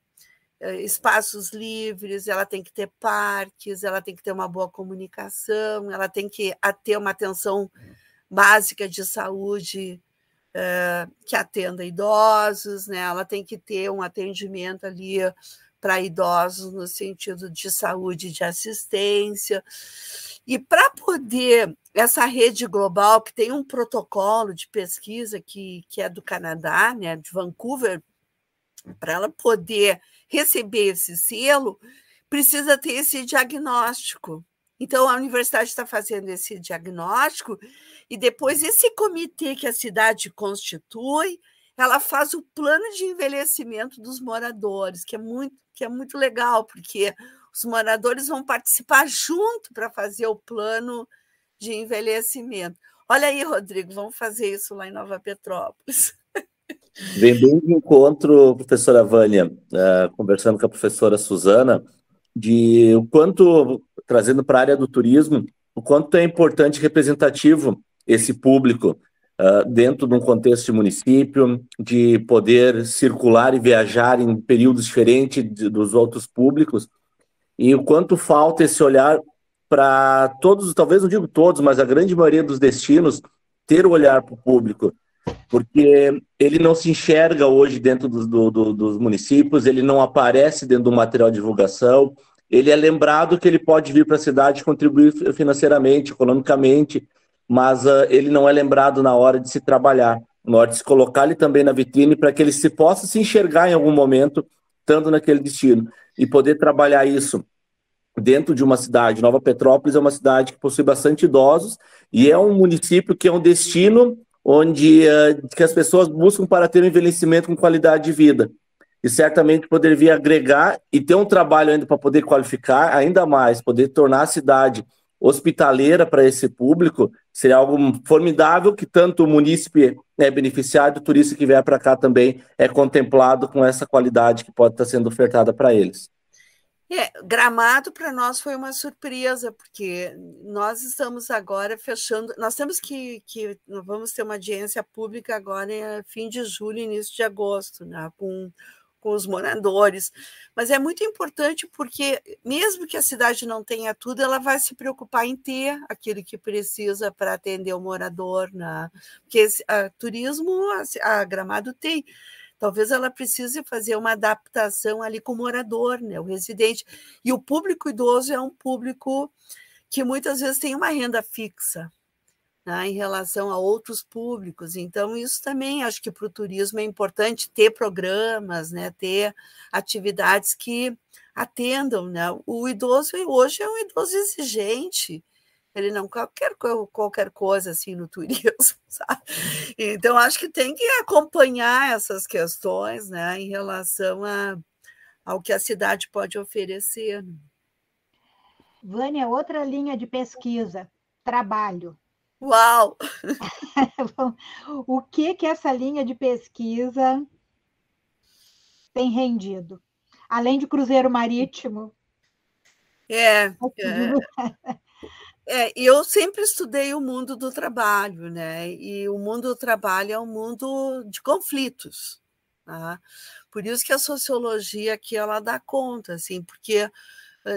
Speaker 2: eh, espaços livres, ela tem que ter parques, ela tem que ter uma boa comunicação, ela tem que ter uma atenção básica de saúde eh, que atenda idosos, né? ela tem que ter um atendimento ali para idosos no sentido de saúde e de assistência. E para poder essa rede global, que tem um protocolo de pesquisa que, que é do Canadá, né, de Vancouver, para ela poder receber esse selo, precisa ter esse diagnóstico. Então, a universidade está fazendo esse diagnóstico e depois esse comitê que a cidade constitui ela faz o plano de envelhecimento dos moradores, que é muito, que é muito legal, porque os moradores vão participar junto para fazer o plano de envelhecimento. Olha aí, Rodrigo, vamos fazer isso lá em Nova Petrópolis.
Speaker 3: Vem bem de encontro, professora Vânia, eh, conversando com a professora Suzana, de o quanto, trazendo para a área do turismo, o quanto é importante e representativo esse público uh, dentro de um contexto de município, de poder circular e viajar em períodos diferentes de, dos outros públicos, e o quanto falta esse olhar para todos, talvez não digo todos, mas a grande maioria dos destinos ter o olhar para o público, porque ele não se enxerga hoje dentro do, do, do, dos municípios, ele não aparece dentro do material de divulgação, ele é lembrado que ele pode vir para a cidade contribuir financeiramente, economicamente, mas uh, ele não é lembrado na hora de se trabalhar, na hora de se colocar ele também na vitrine para que ele se possa se enxergar em algum momento estando naquele destino e poder trabalhar isso dentro de uma cidade. Nova Petrópolis é uma cidade que possui bastante idosos e é um município que é um destino onde uh, que as pessoas buscam para ter um envelhecimento com qualidade de vida e certamente poder vir agregar e ter um trabalho ainda para poder qualificar ainda mais, poder tornar a cidade hospitaleira para esse público, Seria algo formidável que tanto o munícipe é né, beneficiado, o turista que vier para cá também é contemplado com essa qualidade que pode estar sendo ofertada para eles.
Speaker 2: É, Gramado para nós foi uma surpresa, porque nós estamos agora fechando. Nós temos que, que vamos ter uma audiência pública agora em fim de julho, início de agosto, né, com com os moradores. Mas é muito importante porque, mesmo que a cidade não tenha tudo, ela vai se preocupar em ter aquilo que precisa para atender o morador. Né? Porque esse, a, turismo, a, a Gramado tem talvez ela precise fazer uma adaptação ali com o morador, né, o residente. E o público idoso é um público que muitas vezes tem uma renda fixa, né, em relação a outros públicos. Então, isso também acho que para o turismo é importante ter programas, né, ter atividades que atendam. Né? O idoso hoje é um idoso exigente, ele não quer qualquer coisa assim no [laughs] turismo, sabe? Então, acho que tem que acompanhar essas questões né, em relação a, ao que a cidade pode oferecer. Né. Vânia, outra
Speaker 1: linha de pesquisa, trabalho. Uau! [laughs] o que que essa linha de pesquisa tem rendido? Além de
Speaker 2: cruzeiro marítimo. É. Assim, é. [laughs] É, eu sempre estudei o mundo do trabalho, né? E o mundo do trabalho é um mundo de conflitos. Tá? Por isso que a sociologia aqui ela dá conta, assim, porque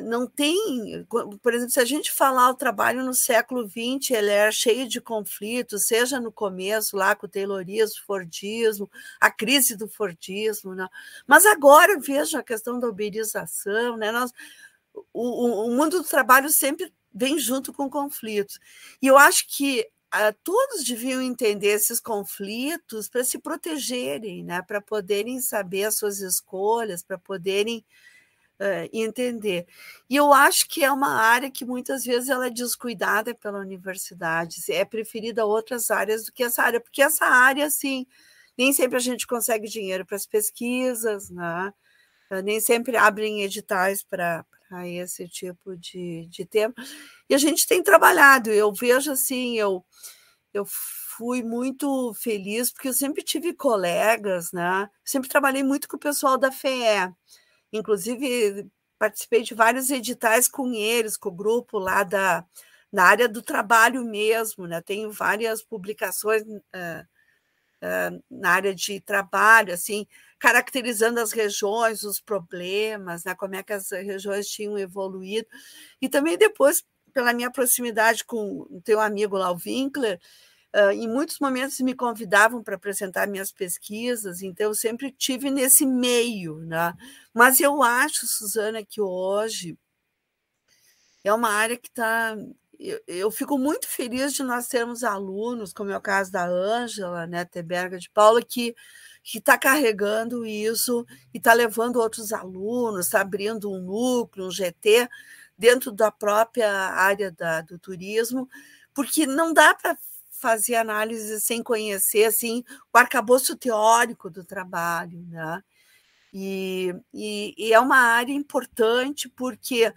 Speaker 2: não tem, por exemplo, se a gente falar o trabalho no século XX, ele era é cheio de conflitos, seja no começo lá com o Taylorismo, Fordismo, a crise do Fordismo, né? mas agora vejo a questão da uberização, né? Nós, o, o mundo do trabalho sempre vem junto com conflitos. E eu acho que ah, todos deviam entender esses conflitos para se protegerem, né? para poderem saber as suas escolhas, para poderem uh, entender. E eu acho que é uma área que muitas vezes ela é descuidada pela universidade, é preferida a outras áreas do que essa área, porque essa área, assim, nem sempre a gente consegue dinheiro para as pesquisas, né? Eh, nem sempre abrem editais para esse tipo de, de tema. E a gente tem trabalhado, eu vejo assim, eu, eu fui muito feliz, porque eu sempre tive colegas, né? Sempre trabalhei muito com o pessoal da FEE. Inclusive, participei de vários editais com eles, com o grupo lá da, na área do trabalho mesmo. Né? Tenho várias publicações uh, uh, na área de trabalho, assim, caracterizando as regiões, os problemas, né? como é que as regiões tinham evoluído. E também depois, pela minha proximidade com o teu amigo lá, o Winkler, Uh, em muitos momentos me convidavam para apresentar minhas pesquisas, então eu sempre tive nesse meio, né? Mas eu acho, Suzana, que hoje é uma área que está eu, eu, fico muito feliz de nós termos alunos, como é o caso da Ângela, né, Teberga de Paula, que está carregando isso e está levando outros alunos, está abrindo um núcleo, um GT, dentro da própria área da, do turismo, porque não dá para fazer análise sem conhecer assim, o arcabouço teórico do trabalho. Né? E, e, e é uma área importante porque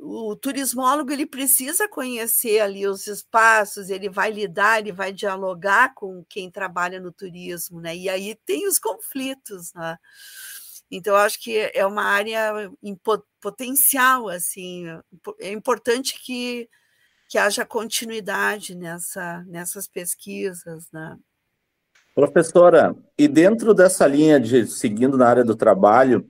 Speaker 2: o, o turismólogo ele precisa conhecer ali os espaços, ele vai lidar, ele vai dialogar com quem trabalha no turismo, né? E aí tem os conflitos, né? Então acho que é uma área potencial assim, é, é importante que que haja continuidade nessa, nessas pesquisas. Né?
Speaker 3: Professora, e dentro dessa linha de seguindo na área do trabalho,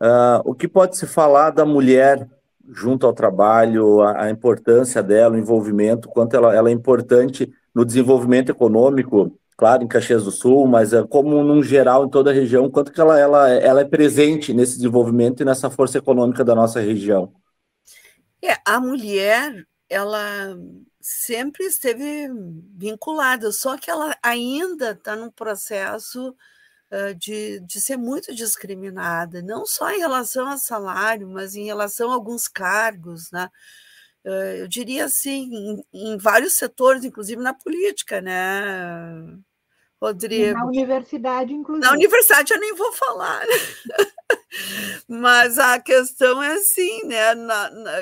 Speaker 3: uh, o que pode se falar da mulher junto ao trabalho, a, a importância dela, o envolvimento, quanto ela, ela, é importante no desenvolvimento econômico, claro, em Caxias do Sul, mas ah, como num geral em toda a região, quanto que ela, ela, ela é presente nesse desenvolvimento e nessa força econômica da nossa região?
Speaker 2: É, a mulher ela sempre esteve vinculada, só que ela ainda está num processo de, de ser muito discriminada, não só em relação a salário, mas em relação a alguns cargos, né? Eu diria assim, em, em vários setores, inclusive na política, né, Rodrigo? na
Speaker 1: universidade,
Speaker 2: inclusive. Na universidade eu nem vou falar. Né? [laughs] Mas a questão é assim, né? Na, na,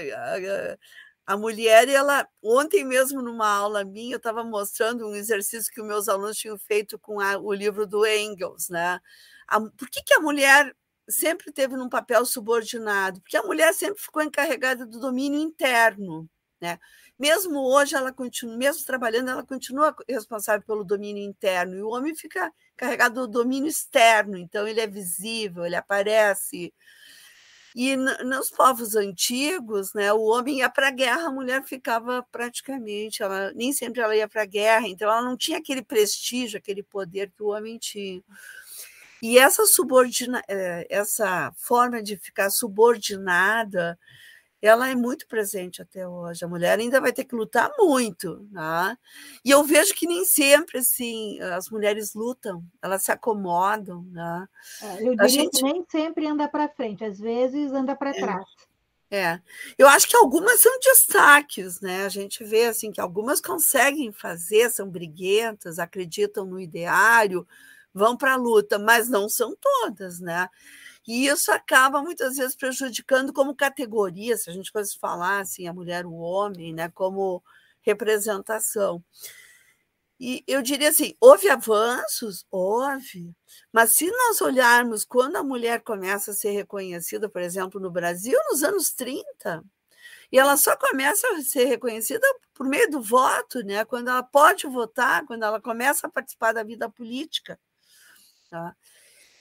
Speaker 2: a mulher, ela ontem mesmo numa aula minha, eu estava mostrando um exercício que os meus alunos tinham feito com a, o livro do Engels, né? A, por que, que a mulher sempre teve num papel subordinado? Porque a mulher sempre ficou encarregada do domínio interno, né? Mesmo hoje ela continua, mesmo trabalhando, ela continua responsável pelo domínio interno e o homem fica carregado do domínio externo. Então ele é visível, ele aparece e nos povos antigos, né, o homem ia para a guerra, a mulher ficava praticamente, ela, nem sempre ela ia para a guerra, então ela não tinha aquele prestígio, aquele poder que o homem tinha. E essa subordina, eh, essa forma de ficar subordinada ela é muito presente até hoje. A mulher ainda vai ter que lutar muito, né? E eu vejo que nem sempre assim as mulheres lutam, elas se acomodam, né? É, eu gente... que
Speaker 1: nem sempre anda
Speaker 2: para frente, às vezes anda para é. trás. É, eu acho que algumas são destaques, né? A gente vê assim que algumas conseguem fazer, são briguentas, acreditam no ideário, vão para a luta, mas não são todas, né? E isso acaba muitas vezes prejudicando como categoria, se a gente fosse falar assim, a mulher, o homem, né, como representação. E eu diria assim: houve avanços? Houve. Mas se nós olharmos quando a mulher começa a ser reconhecida, por exemplo, no Brasil, nos anos 30, e ela só começa a ser reconhecida por meio do voto, né? quando ela pode votar, quando ela começa a participar da vida política. Tá?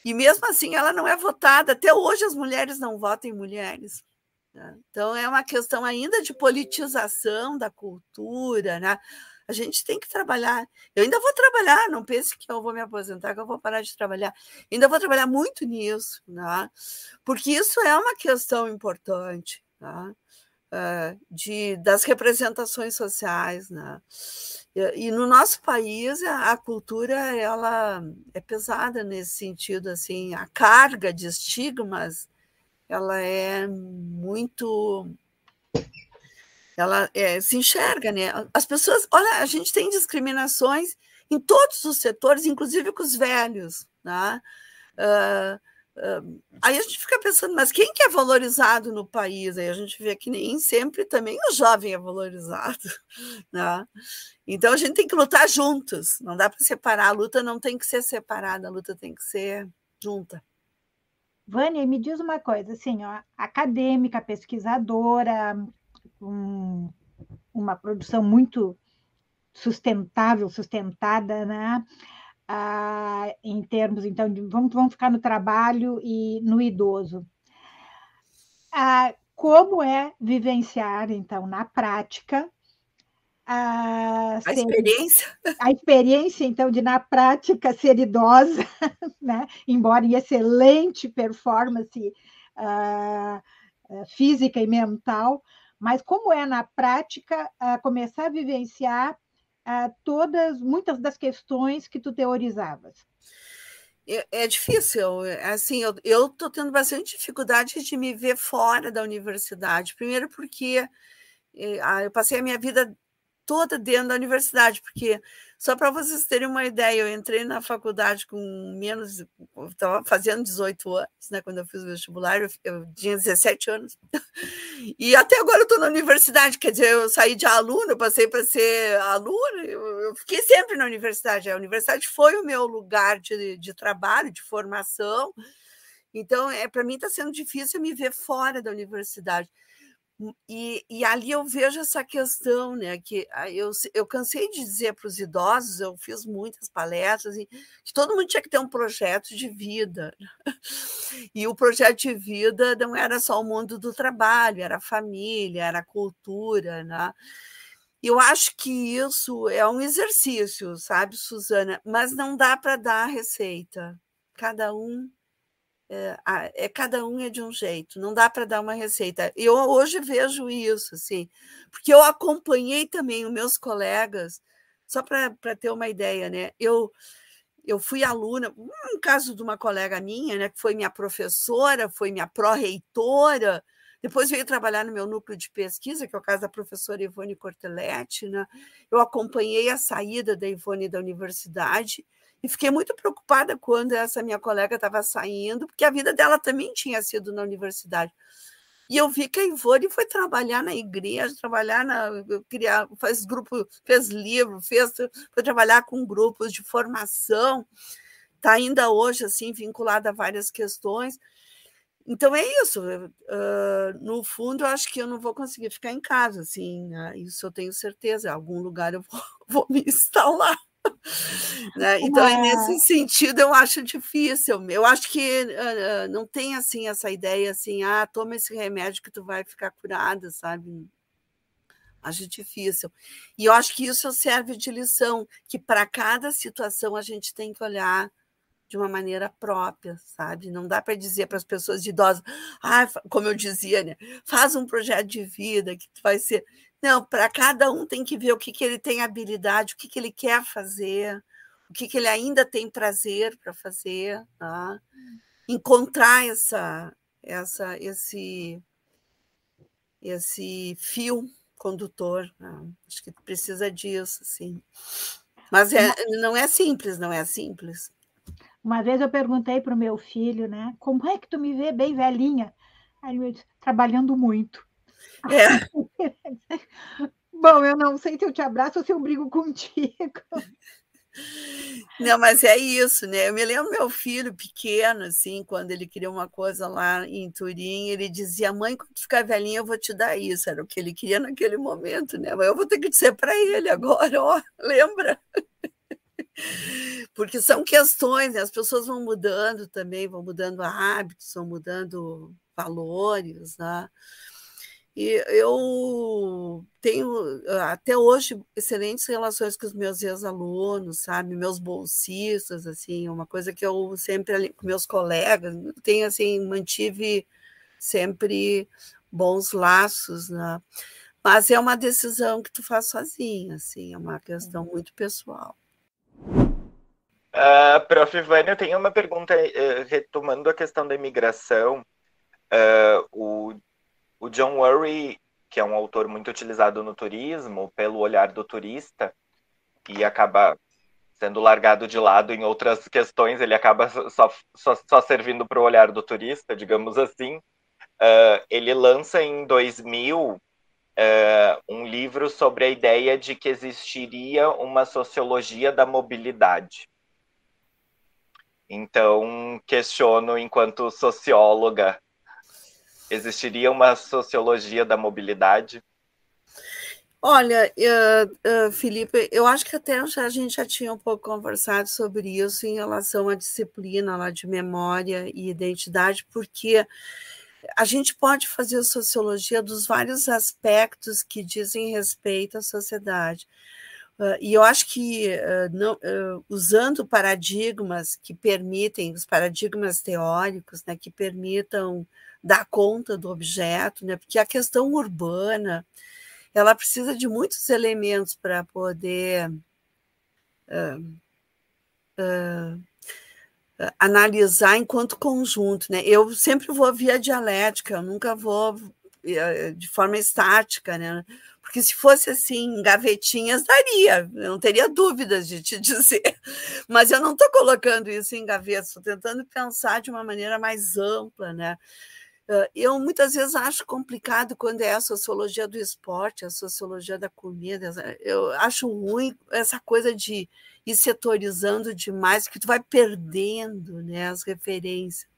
Speaker 2: E mesmo assim, ela não é votada. Até hoje, as mulheres não votam em mulheres. Né? Então, é uma questão ainda de politização da cultura. Né? A gente tem que trabalhar. Eu ainda vou trabalhar, não pense que eu vou me aposentar, que eu vou parar de trabalhar. Ainda vou trabalhar muito nisso, né? porque isso é uma questão importante. Né? Eh, de, das representações sociais. Né? E, e, no nosso país, a, a, cultura ela é pesada nesse sentido, assim, a carga de estigmas ela é muito ela é, se enxerga, né? As pessoas, olha, a gente tem discriminações em todos os setores, inclusive com os velhos, né? Uh, Aí a gente fica pensando, mas quem que é valorizado no país? Aí a gente vê que nem sempre também o jovem é valorizado. [laughs] Né? Então a gente tem que lutar juntos, não dá para separar, a luta não tem que ser separada, a luta tem que ser junta. Vânia, me
Speaker 1: diz uma coisa, assim, ó, acadêmica, pesquisadora, um, uma produção muito sustentável, sustentada, né? ah, em termos, então, de, vamos, vamos ficar no trabalho e no idoso. Ah, como é vivenciar, então, na prática, a, a experiência. A experiência, então, de na prática ser idosa, [laughs] né? embora em excelente performance uh, física e mental, mas como é na prática uh, começar a vivenciar a todas, muitas das questões que tu teorizavas?
Speaker 2: É, é difícil, é, assim, eu estou tendo bastante dificuldade de me ver fora da universidade. Primeiro porque eh, ah, eu passei a minha vida toda dentro da universidade, porque só para vocês terem uma ideia, eu entrei na faculdade com menos, estava fazendo 18 anos, né? Quando eu fiz o vestibular, eu, eu tinha 17 anos. E até agora eu estou na universidade, quer dizer, eu saí de aluno, passei para ser aluno, eu, eu, fiquei sempre na universidade. A universidade foi o meu lugar de, de trabalho, de formação. Então, é para mim está sendo difícil me ver fora da universidade. E, e ali eu vejo essa questão, né? Que ah, eu, eu cansei de dizer para os idosos, eu fiz muitas palestras, e, que todo mundo tinha que ter um projeto de vida. Né. [laughs] E o projeto de vida não era só o mundo do trabalho, era a família, era a cultura, né? Eu acho que isso é um exercício, sabe, Suzana? Mas não dá para dar a receita. Cada um eh, é, cada um é de um jeito, não dá para dar uma receita. Eu hoje vejo isso, assim, porque eu acompanhei também os meus colegas, só para ter uma ideia, né? Eu, eu fui aluna, um caso de uma colega minha, né, que foi minha professora, foi minha pró-reitora, depois veio trabalhar no meu núcleo de pesquisa, que é o caso da professora Ivone Corteletti. Né? Eu acompanhei a saída da Ivone da universidade, e fiquei muito preocupada quando essa minha colega estava saindo, porque a vida dela também tinha sido na universidade. E eu vi que a Ivone foi trabalhar na igreja, trabalhar na. Criar, faz grupo, fez livro, fez, foi trabalhar com grupos de formação, está ainda hoje assim vinculada a várias questões. Então é isso. Uh, no fundo, eu acho que eu não vou conseguir ficar em casa, assim, né? isso eu tenho certeza. Em algum lugar eu vou, [laughs] vou me instalar.
Speaker 1: [laughs] né? Então,
Speaker 2: é. nesse sentido, eu acho difícil. Eu acho que uh, não tem assim essa ideia assim, ah, toma esse remédio que tu vai ficar curada, sabe? Acho difícil. E eu acho que isso serve de lição, que para cada situação a gente tem que olhar de uma maneira própria, sabe? Não dá para dizer para as pessoas idosas, ah, como eu dizia, né? faz um projeto de vida que vai ser. Não, para cada um tem que ver o que, que ele tem habilidade, o que, que ele quer fazer, o que, que ele ainda tem prazer para fazer. Tá? Encontrar essa, essa, esse, esse fio condutor. Né? Acho que precisa disso, sim. Mas é, não é simples, não é simples.
Speaker 1: Uma vez eu perguntei para o meu filho, né? Como é que tu me vê bem velhinha? Aí ele me disse, trabalhando muito. É. Bom, eu não sei se eu te abraço ou se eu brigo contigo.
Speaker 2: Não, mas é isso, né? Eu me lembro meu filho pequeno, assim, quando ele queria uma coisa lá em Turim, ele dizia: Mãe, quando ficar velhinha, eu vou te dar isso. Era o que ele queria naquele momento, né? Mas eu vou ter que dizer para ele agora: ó, [laughs] lembra? Porque são questões, né? as pessoas vão mudando também, vão mudando hábitos, vão mudando valores, né? E eu tenho ah, até hoje excelentes relações com os meus ex-alunos, sabe, meus bolsistas, assim, uma coisa que eu sempre com meus colegas, tenho assim, mantive sempre bons laços, né? Mas é uma decisão que tu faz sozinha, assim, é uma questão uhum. muito pessoal.
Speaker 5: Uh, prof. Ivânia, eu tenho uma pergunta uh, retomando a questão da imigração. Uh, o o John Worry, que é um autor muito utilizado no turismo, pelo olhar do turista, e acaba sendo largado de lado em outras questões, ele acaba só, só, só servindo para o olhar do turista, digamos assim. Uh, ele lança em 2000 uh, ah, um livro sobre a ideia de que existiria uma sociologia da mobilidade. Então, questiono, enquanto socióloga, Existiria uma sociologia da mobilidade?
Speaker 2: Olha, uh, uh, Felipe, eu acho que até já, a gente já tinha um pouco conversado sobre isso em relação à disciplina lá de memória e identidade, porque a gente pode fazer sociologia dos vários aspectos que dizem respeito à sociedade. Uh, e eu acho que uh, não, uh, usando paradigmas que permitem, os paradigmas teóricos, né, que permitam dar conta do objeto, né? Porque a questão urbana ela precisa de muitos elementos para poder uh, uh, analisar enquanto conjunto, né? Eu sempre vou via dialética, eu nunca vou eh, de forma estática, né? Porque se fosse assim, gavetinhas, daria, eu não teria dúvidas de te [laughs] dizer. Mas eu não estou colocando isso em gavetas, estou tentando pensar de uma maneira mais ampla, né? Eu muitas vezes acho complicado quando é a sociologia do esporte, a sociologia da comida. Eu acho ruim essa coisa de ir setorizando demais, que tu vai perdendo né, as referências.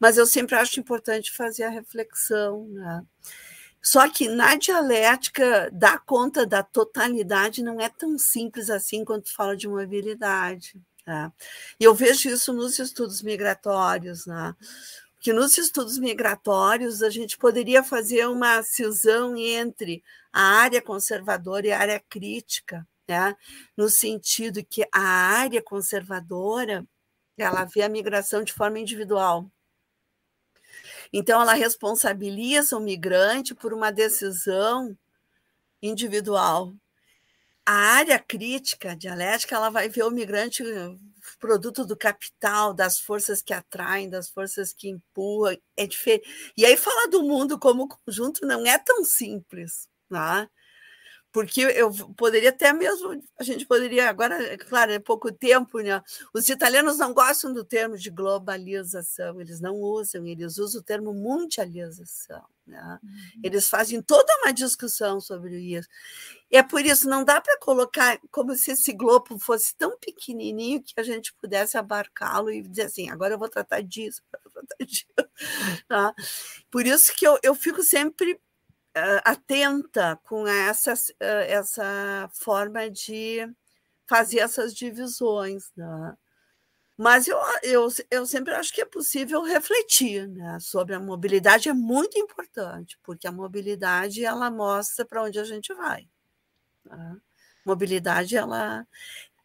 Speaker 2: Mas eu sempre acho importante fazer a reflexão. Né? Só que na dialética, dar conta da totalidade não é tão simples assim quando fala de mobilidade. Tá? E eu vejo isso nos estudos migratórios. Né? que nos estudos migratórios a gente poderia fazer uma cisão entre a área conservadora e a área crítica, né? no sentido que a área conservadora ela vê a migração de forma individual. Então, ela responsabiliza o migrante por uma decisão individual. A área crítica, dialética, ela vai ver o migrante produto do capital, das forças que atraem, das forças que empurram, é diferente. E aí falar do mundo como conjunto não é tão simples, né? porque eu poderia até mesmo, a gente poderia, agora, é claro, é pouco tempo, né? Os italianos não gostam do termo de globalização, eles não usam, eles usam o termo mundialização. Né? Uhum. Eles fazem toda uma discussão sobre isso. E é por isso, não dá para colocar como se esse globo fosse tão pequenininho que a gente pudesse abarcá-lo e dizer assim, agora eu vou tratar disso, vou tratar disso. Uhum. [laughs] Por isso que eu, eu fico sempre atenta com essa, essa forma de fazer essas divisões. Né? Mas eu, eu, eu sempre acho que é possível refletir né, sobre a mobilidade, é muito importante, porque a mobilidade ela mostra para onde a gente vai. Né? Mobilidade, ela,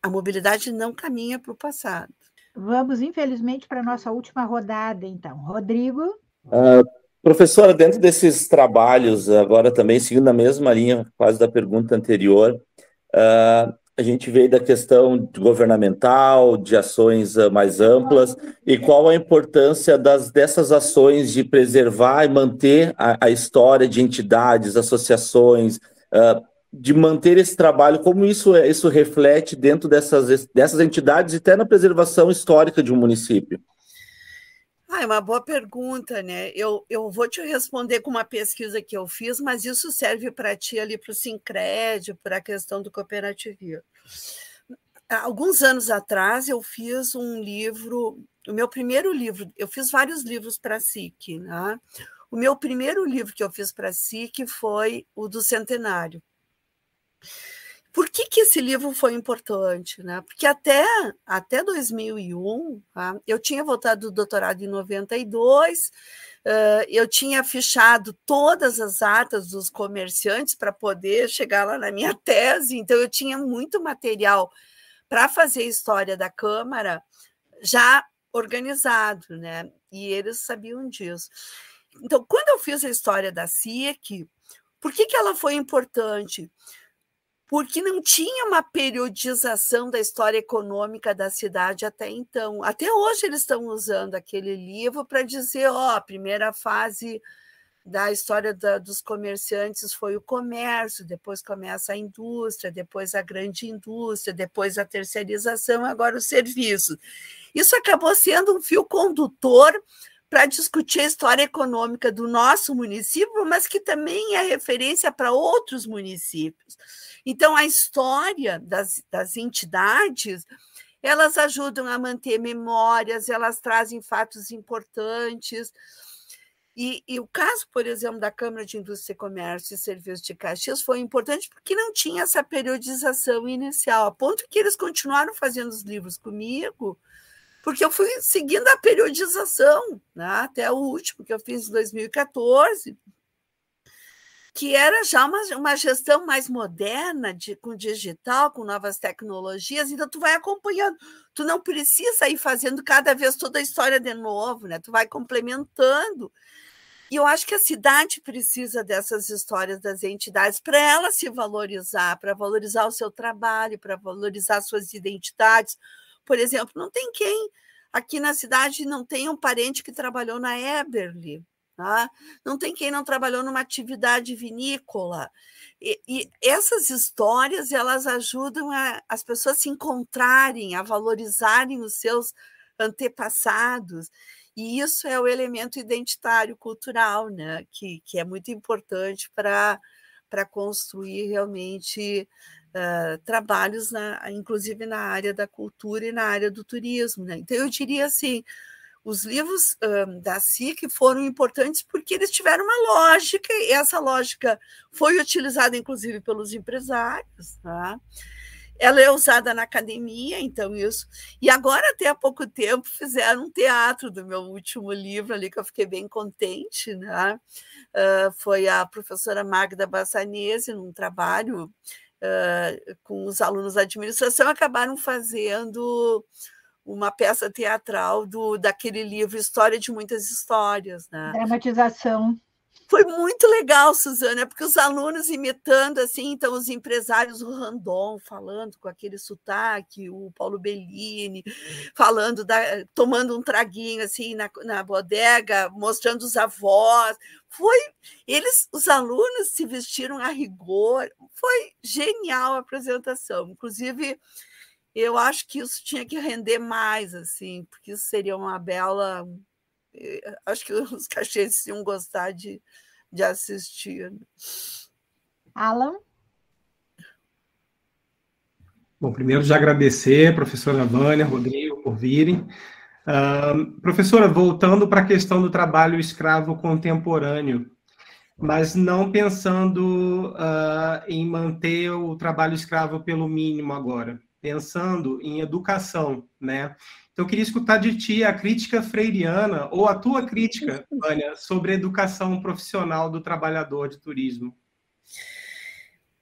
Speaker 2: a mobilidade não caminha
Speaker 1: para o passado. Vamos, infelizmente, para a nossa última rodada, então. Rodrigo?
Speaker 3: Uh Professora, dentro desses trabalhos, agora também seguindo na mesma linha quase da pergunta anterior, uh, a gente veio da questão governamental, de ações ah, mais amplas, e qual a importância das, dessas ações de preservar e manter a, a história de entidades, associações, uh, de manter esse trabalho, como isso, é, isso reflete dentro dessas, dessas entidades e até na preservação histórica de um município?
Speaker 2: Ah, é uma boa pergunta, né? Eu, eu vou te responder com uma pesquisa que eu fiz, mas isso serve para ti ali para o Sincred, para a questão do cooperativismo. Alguns anos atrás eu fiz um livro, o meu primeiro livro, eu fiz vários livros para a SIC, né? O meu primeiro livro que eu fiz para a SIC foi o do Centenário. Por que, que esse livro foi importante? Né? Porque até, até 2001, tá? eu tinha voltado do doutorado em 92, uh, eu tinha fechado todas as atas dos comerciantes para poder chegar lá na minha [laughs] tese, então eu tinha muito material para fazer história da Câmara já organizado, né? e eles sabiam disso. Então, quando eu fiz a história da CIEC, por que, que ela foi importante? Porque porque não tinha uma periodização da história econômica da cidade até então. Até hoje eles estão usando aquele livro para dizer, ó, a primeira fase da história da, dos comerciantes foi o comércio, depois começa a indústria, depois a grande indústria, depois a terceirização, agora o serviço. Isso acabou sendo um fio condutor para discutir a história econômica do nosso município, mas que também é referência para outros municípios. Então, a história das, das entidades elas ajudam a manter memórias, elas trazem fatos importantes. E, e, o caso, por exemplo, da Câmara de Indústria, Comércio e Serviços de Caxias foi importante porque não tinha essa periodização inicial, a ponto que eles continuaram fazendo os livros comigo, porque eu fui seguindo a periodização, né? até o último que eu fiz em 2014, que era já uma, uma gestão mais moderna, de, com digital, com novas tecnologias, então tu vai acompanhando, tu não precisa ir fazendo cada vez toda a história de novo, né? tu vai complementando. E eu acho que a cidade precisa dessas histórias das entidades para ela se valorizar, para valorizar o seu trabalho, para valorizar suas identidades, por exemplo, não tem quem aqui na cidade não tenha um parente que trabalhou na Eberly. Tá? Não tem quem não trabalhou numa atividade vinícola. E, e essas histórias elas ajudam a, as pessoas a se encontrarem, a valorizarem os seus antepassados. E isso é o elemento identitário cultural, né? que, que é muito importante para construir realmente eh, trabalhos, na, inclusive na área da cultura e na área do turismo. Né? Então, eu diria assim: os livros um, da SIC foram importantes porque eles tiveram uma lógica, e essa lógica foi utilizada, inclusive, pelos empresários. Tá? ela é usada na academia, então isso. E agora, até há pouco tempo, fizeram um teatro do meu último livro ali, que eu fiquei bem contente, né? Uh, foi a professora Magda Bassanese, num trabalho uh, com os alunos da administração, acabaram fazendo uma peça teatral do daquele livro História de Muitas Histórias. Né?
Speaker 1: Dramatização.
Speaker 2: Foi muito legal, Suzana, porque os alunos imitando, assim, então os empresários, o Randon falando com aquele sotaque, o Paulo Bellini falando, da, tomando um traguinho, assim, na, na bodega, mostrando os avós. Foi, eles, os alunos se vestiram a rigor, foi genial a apresentação. Inclusive, eu acho que isso tinha que render mais, assim, porque isso seria uma bela, [laughs] acho que [laughs] os cachês iam gostar de, de assistir. Né? Alan?
Speaker 4: Bom, primeiro já agradecer, professora Vânia, Rodrigo, por virem. Uh, professora, voltando para a questão do trabalho escravo contemporâneo, mas não pensando uh, em manter o trabalho escravo pelo mínimo agora, pensando em educação, né? Então, eu queria escutar de ti a crítica freiriana ou a tua crítica, [laughs] Vânia, sobre a educação profissional do trabalhador de turismo.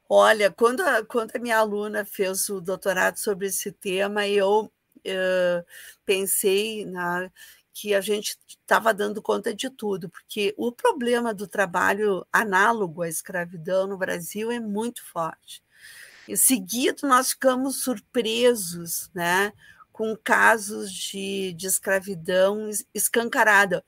Speaker 2: Olha, quando a, quando a minha aluna fez o doutorado sobre esse tema, eu, eu eh, pensei na, que a gente estava dando conta de tudo, porque o problema do trabalho análogo à escravidão no Brasil é muito forte. Em seguida, nós ficamos surpresos, né? com casos de, de escravidão escancarada.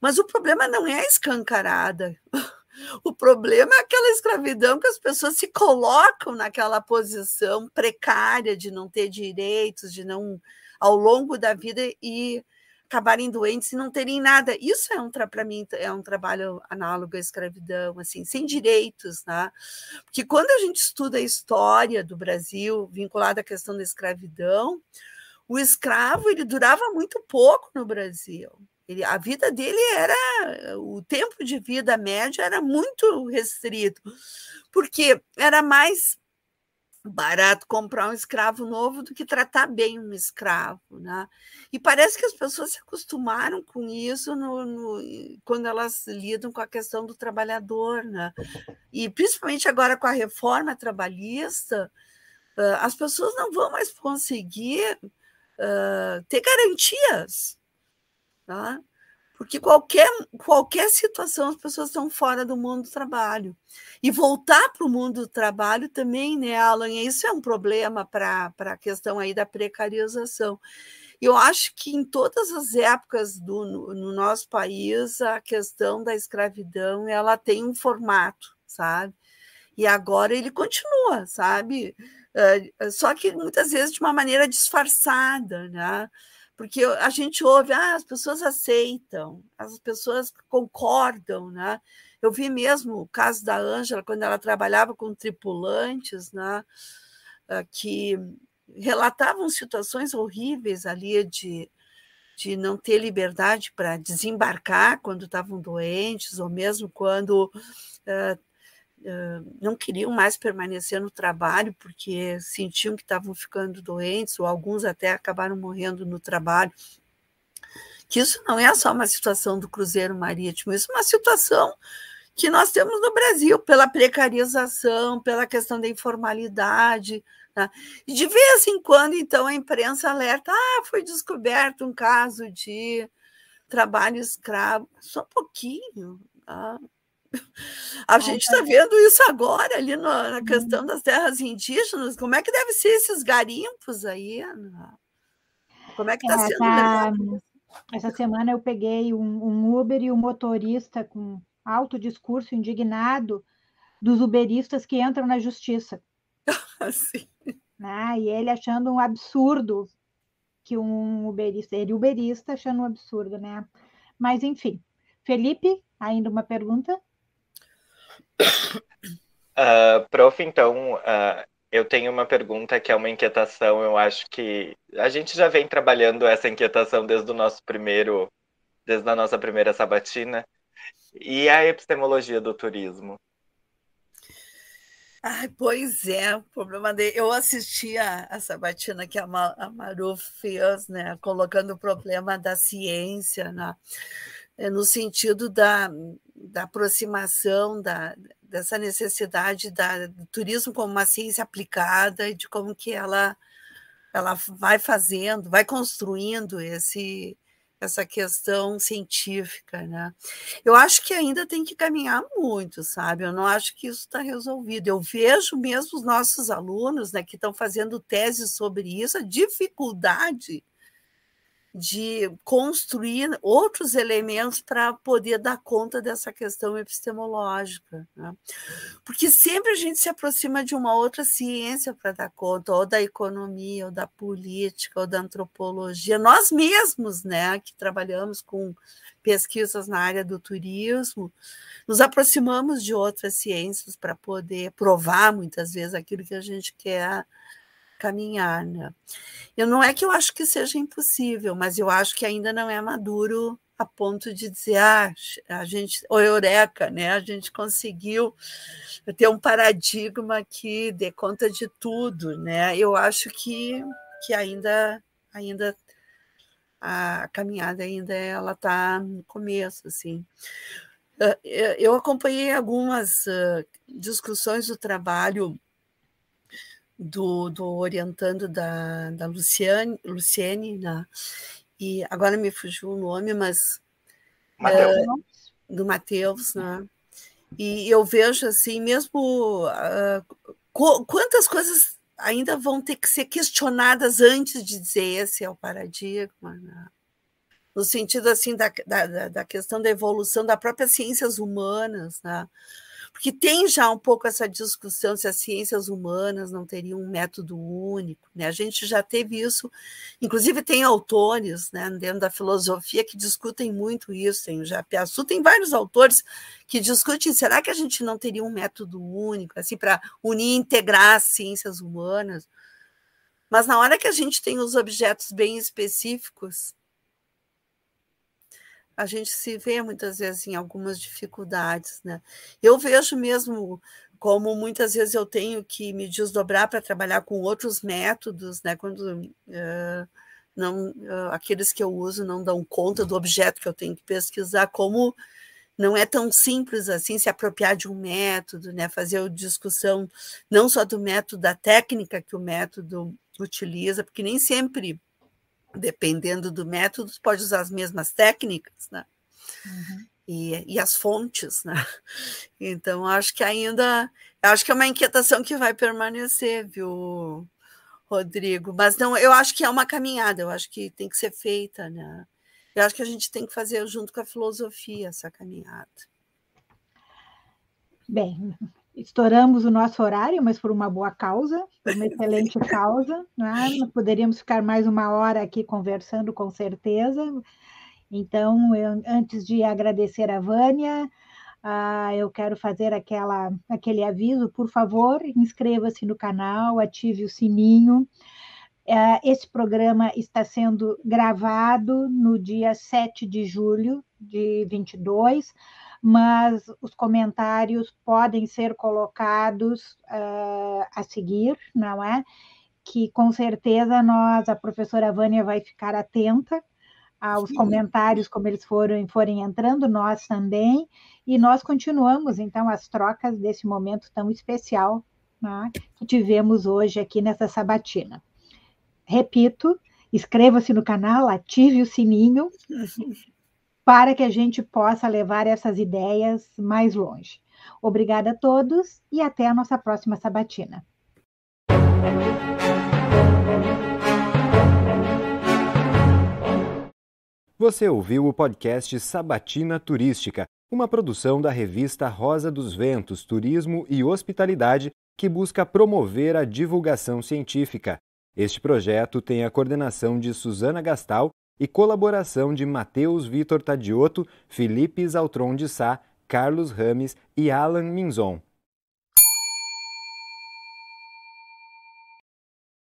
Speaker 2: Mas o problema não é a escancarada. [laughs] O problema é aquela escravidão que as pessoas se colocam naquela posição precária de não ter direitos, de não ao longo da vida e acabarem doentes e não terem nada. Isso é um para mim é um trabalho análogo à escravidão, assim, sem direitos, né? Porque quando a gente estuda a história do Brasil vinculada à questão da escravidão, o escravo ele durava muito pouco no Brasil. Ele, a vida dele era, o tempo de vida médio era muito restrito, porque era mais barato comprar um escravo novo do que tratar bem um escravo, né? E parece que as pessoas se acostumaram com isso no, no, quando elas lidam com a questão do trabalhador, né? E principalmente agora com a reforma trabalhista, as pessoas não vão mais conseguir ter garantias, tá? porque qualquer, qualquer situação as pessoas estão fora do mundo do trabalho. E voltar para o mundo do trabalho também, né, Alan? Isso é um problema para a questão aí da precarização. Eu acho que em todas as épocas do, no, no, nosso país, a questão da escravidão ela tem um formato, sabe? E agora ele continua, sabe? só que muitas vezes de uma maneira disfarçada, né? porque a gente ouve, ah, as pessoas aceitam, as pessoas concordam, né? Eu vi mesmo o caso da Ângela, quando ela trabalhava com tripulantes, né? que relatavam situações horríveis ali de, de não ter liberdade para desembarcar quando estavam doentes, ou mesmo quando uh, não queriam mais permanecer no trabalho porque sentiam que estavam ficando doentes, ou alguns até acabaram morrendo no trabalho. Que isso não é só uma situação do Cruzeiro Marítimo, isso é uma situação que nós temos no Brasil, pela precarização, pela questão da informalidade. Né? E de vez em quando, então, a imprensa alerta: ah, foi descoberto um caso de trabalho escravo. Só um pouquinho. Ah, a gente está vendo isso agora ali no, na uhum. questão das terras indígenas. Como é que deve ser esses garimpos aí? Como é que está ah, sendo?
Speaker 1: Tá. Essa semana eu peguei um, um Uber e um motorista com alto discurso indignado dos uberistas que entram na justiça. [laughs] Sim. Ah, e ele achando um absurdo que um uberista, ele uberista achando um absurdo, né? Mas enfim, Felipe, ainda uma pergunta?
Speaker 5: Uh, prof, então, uh, eu tenho uma pergunta que é uma inquietação. Eu acho que a gente já vem trabalhando essa inquietação desde o nosso primeiro, desde a nossa primeira sabatina. E a epistemologia do turismo?
Speaker 2: Ai, pois é, o problema dele. Eu assisti a, a sabatina que a, Ma, a Maru fez, né, colocando o problema da ciência né, no sentido da, da aproximação da, dessa necessidade da, do turismo como uma ciência aplicada e de como que ela, ela vai fazendo, vai construindo esse essa questão científica, né? Eu acho que ainda tem que caminhar muito, sabe? Eu não acho que isso está resolvido. Eu vejo mesmo os nossos alunos, né, que estão fazendo tese sobre isso, a dificuldade de construir outros elementos para poder dar conta dessa questão epistemológica. Né? Porque sempre a gente se aproxima de uma outra ciência para dar conta, ou da economia, ou da política, ou da antropologia. Nós mesmos, né, que trabalhamos com pesquisas na área do turismo, nos aproximamos de outras ciências para poder provar muitas vezes aquilo que a gente quer caminhar. Né? Eu não é que eu acho que seja impossível, mas eu acho que ainda não é maduro a ponto de dizer, ah, a gente, ou eureka, né? A gente conseguiu ter um paradigma que dê conta de tudo, né? Eu acho que, que ainda, ainda a caminhada ainda ela está no começo, assim. Eu acompanhei algumas ah, discussões do trabalho do, do Orientando da, da Luciane, Luciene, né? e agora me fugiu o nome, mas. Mateus. Eh, do Mateus, né? E eu vejo assim, mesmo uh, ah, co quantas coisas ainda vão ter que ser questionadas antes de dizer esse é o paradigma, né? no sentido assim da, da, da questão da evolução da própria ciências humanas, né? porque tem já um pouco essa discussão se as ciências humanas não teriam um método único. Né? A gente já teve isso, inclusive tem autores né, dentro da filosofia que discutem muito isso, tem o Japiaçu, tem vários autores que discutem, será que a gente não teria um método único assim para unir e integrar as ciências humanas? Mas na hora que a gente tem os objetos bem específicos, a gente se vê muitas vezes em algumas dificuldades, né? Eu vejo mesmo como muitas vezes eu tenho que me desdobrar para trabalhar com outros métodos, né? Quando uh, não, uh, aqueles que eu uso não dão conta do objeto que eu tenho que pesquisar, como não é tão simples assim se apropriar de um método, né? Fazer discussão não só do método, da técnica que o método utiliza, porque nem sempre dependendo do método, pode usar as mesmas técnicas, né? Uhum. E, e as fontes, né? [laughs] Então, acho que ainda, acho que é uma inquietação que vai permanecer, viu, Rodrigo? Mas não, eu acho que é uma caminhada, eu acho que tem que ser feita, né? Eu acho que a gente tem que fazer junto com a filosofia essa caminhada.
Speaker 1: Bem, estouramos o nosso horário, mas por uma boa causa, por uma excelente [laughs] causa. Né? Nós poderíamos ficar mais uma hora aqui conversando, com certeza. Então, eu, antes de agradecer a Vânia, uh, eu quero fazer aquela, aquele aviso, por favor, inscreva-se no canal, ative o sininho. Uh, esse programa está sendo gravado no dia 7 de julho de 22, mas os comentários podem ser colocados uh, a seguir, não é? Que com certeza nós, a professora Vânia vai ficar atenta aos Sim. comentários como eles forem, forem entrando, nós também, e nós continuamos então as trocas desse momento tão especial né, que tivemos hoje aqui nessa sabatina. Repito, inscreva-se no canal, ative o sininho [laughs] para que a gente possa levar essas ideias mais longe. Obrigada a todos e até a nossa próxima sabatina.
Speaker 5: Você ouviu o podcast Sabatina Turística, uma produção da revista Rosa dos Ventos Turismo e Hospitalidade, que busca promover a divulgação científica. Este projeto tem a coordenação de Suzana Gastal e colaboração de Matheus Vitor Tadioto, Felipe Zaltron de Sá, Carlos Rames e Alan Minzon.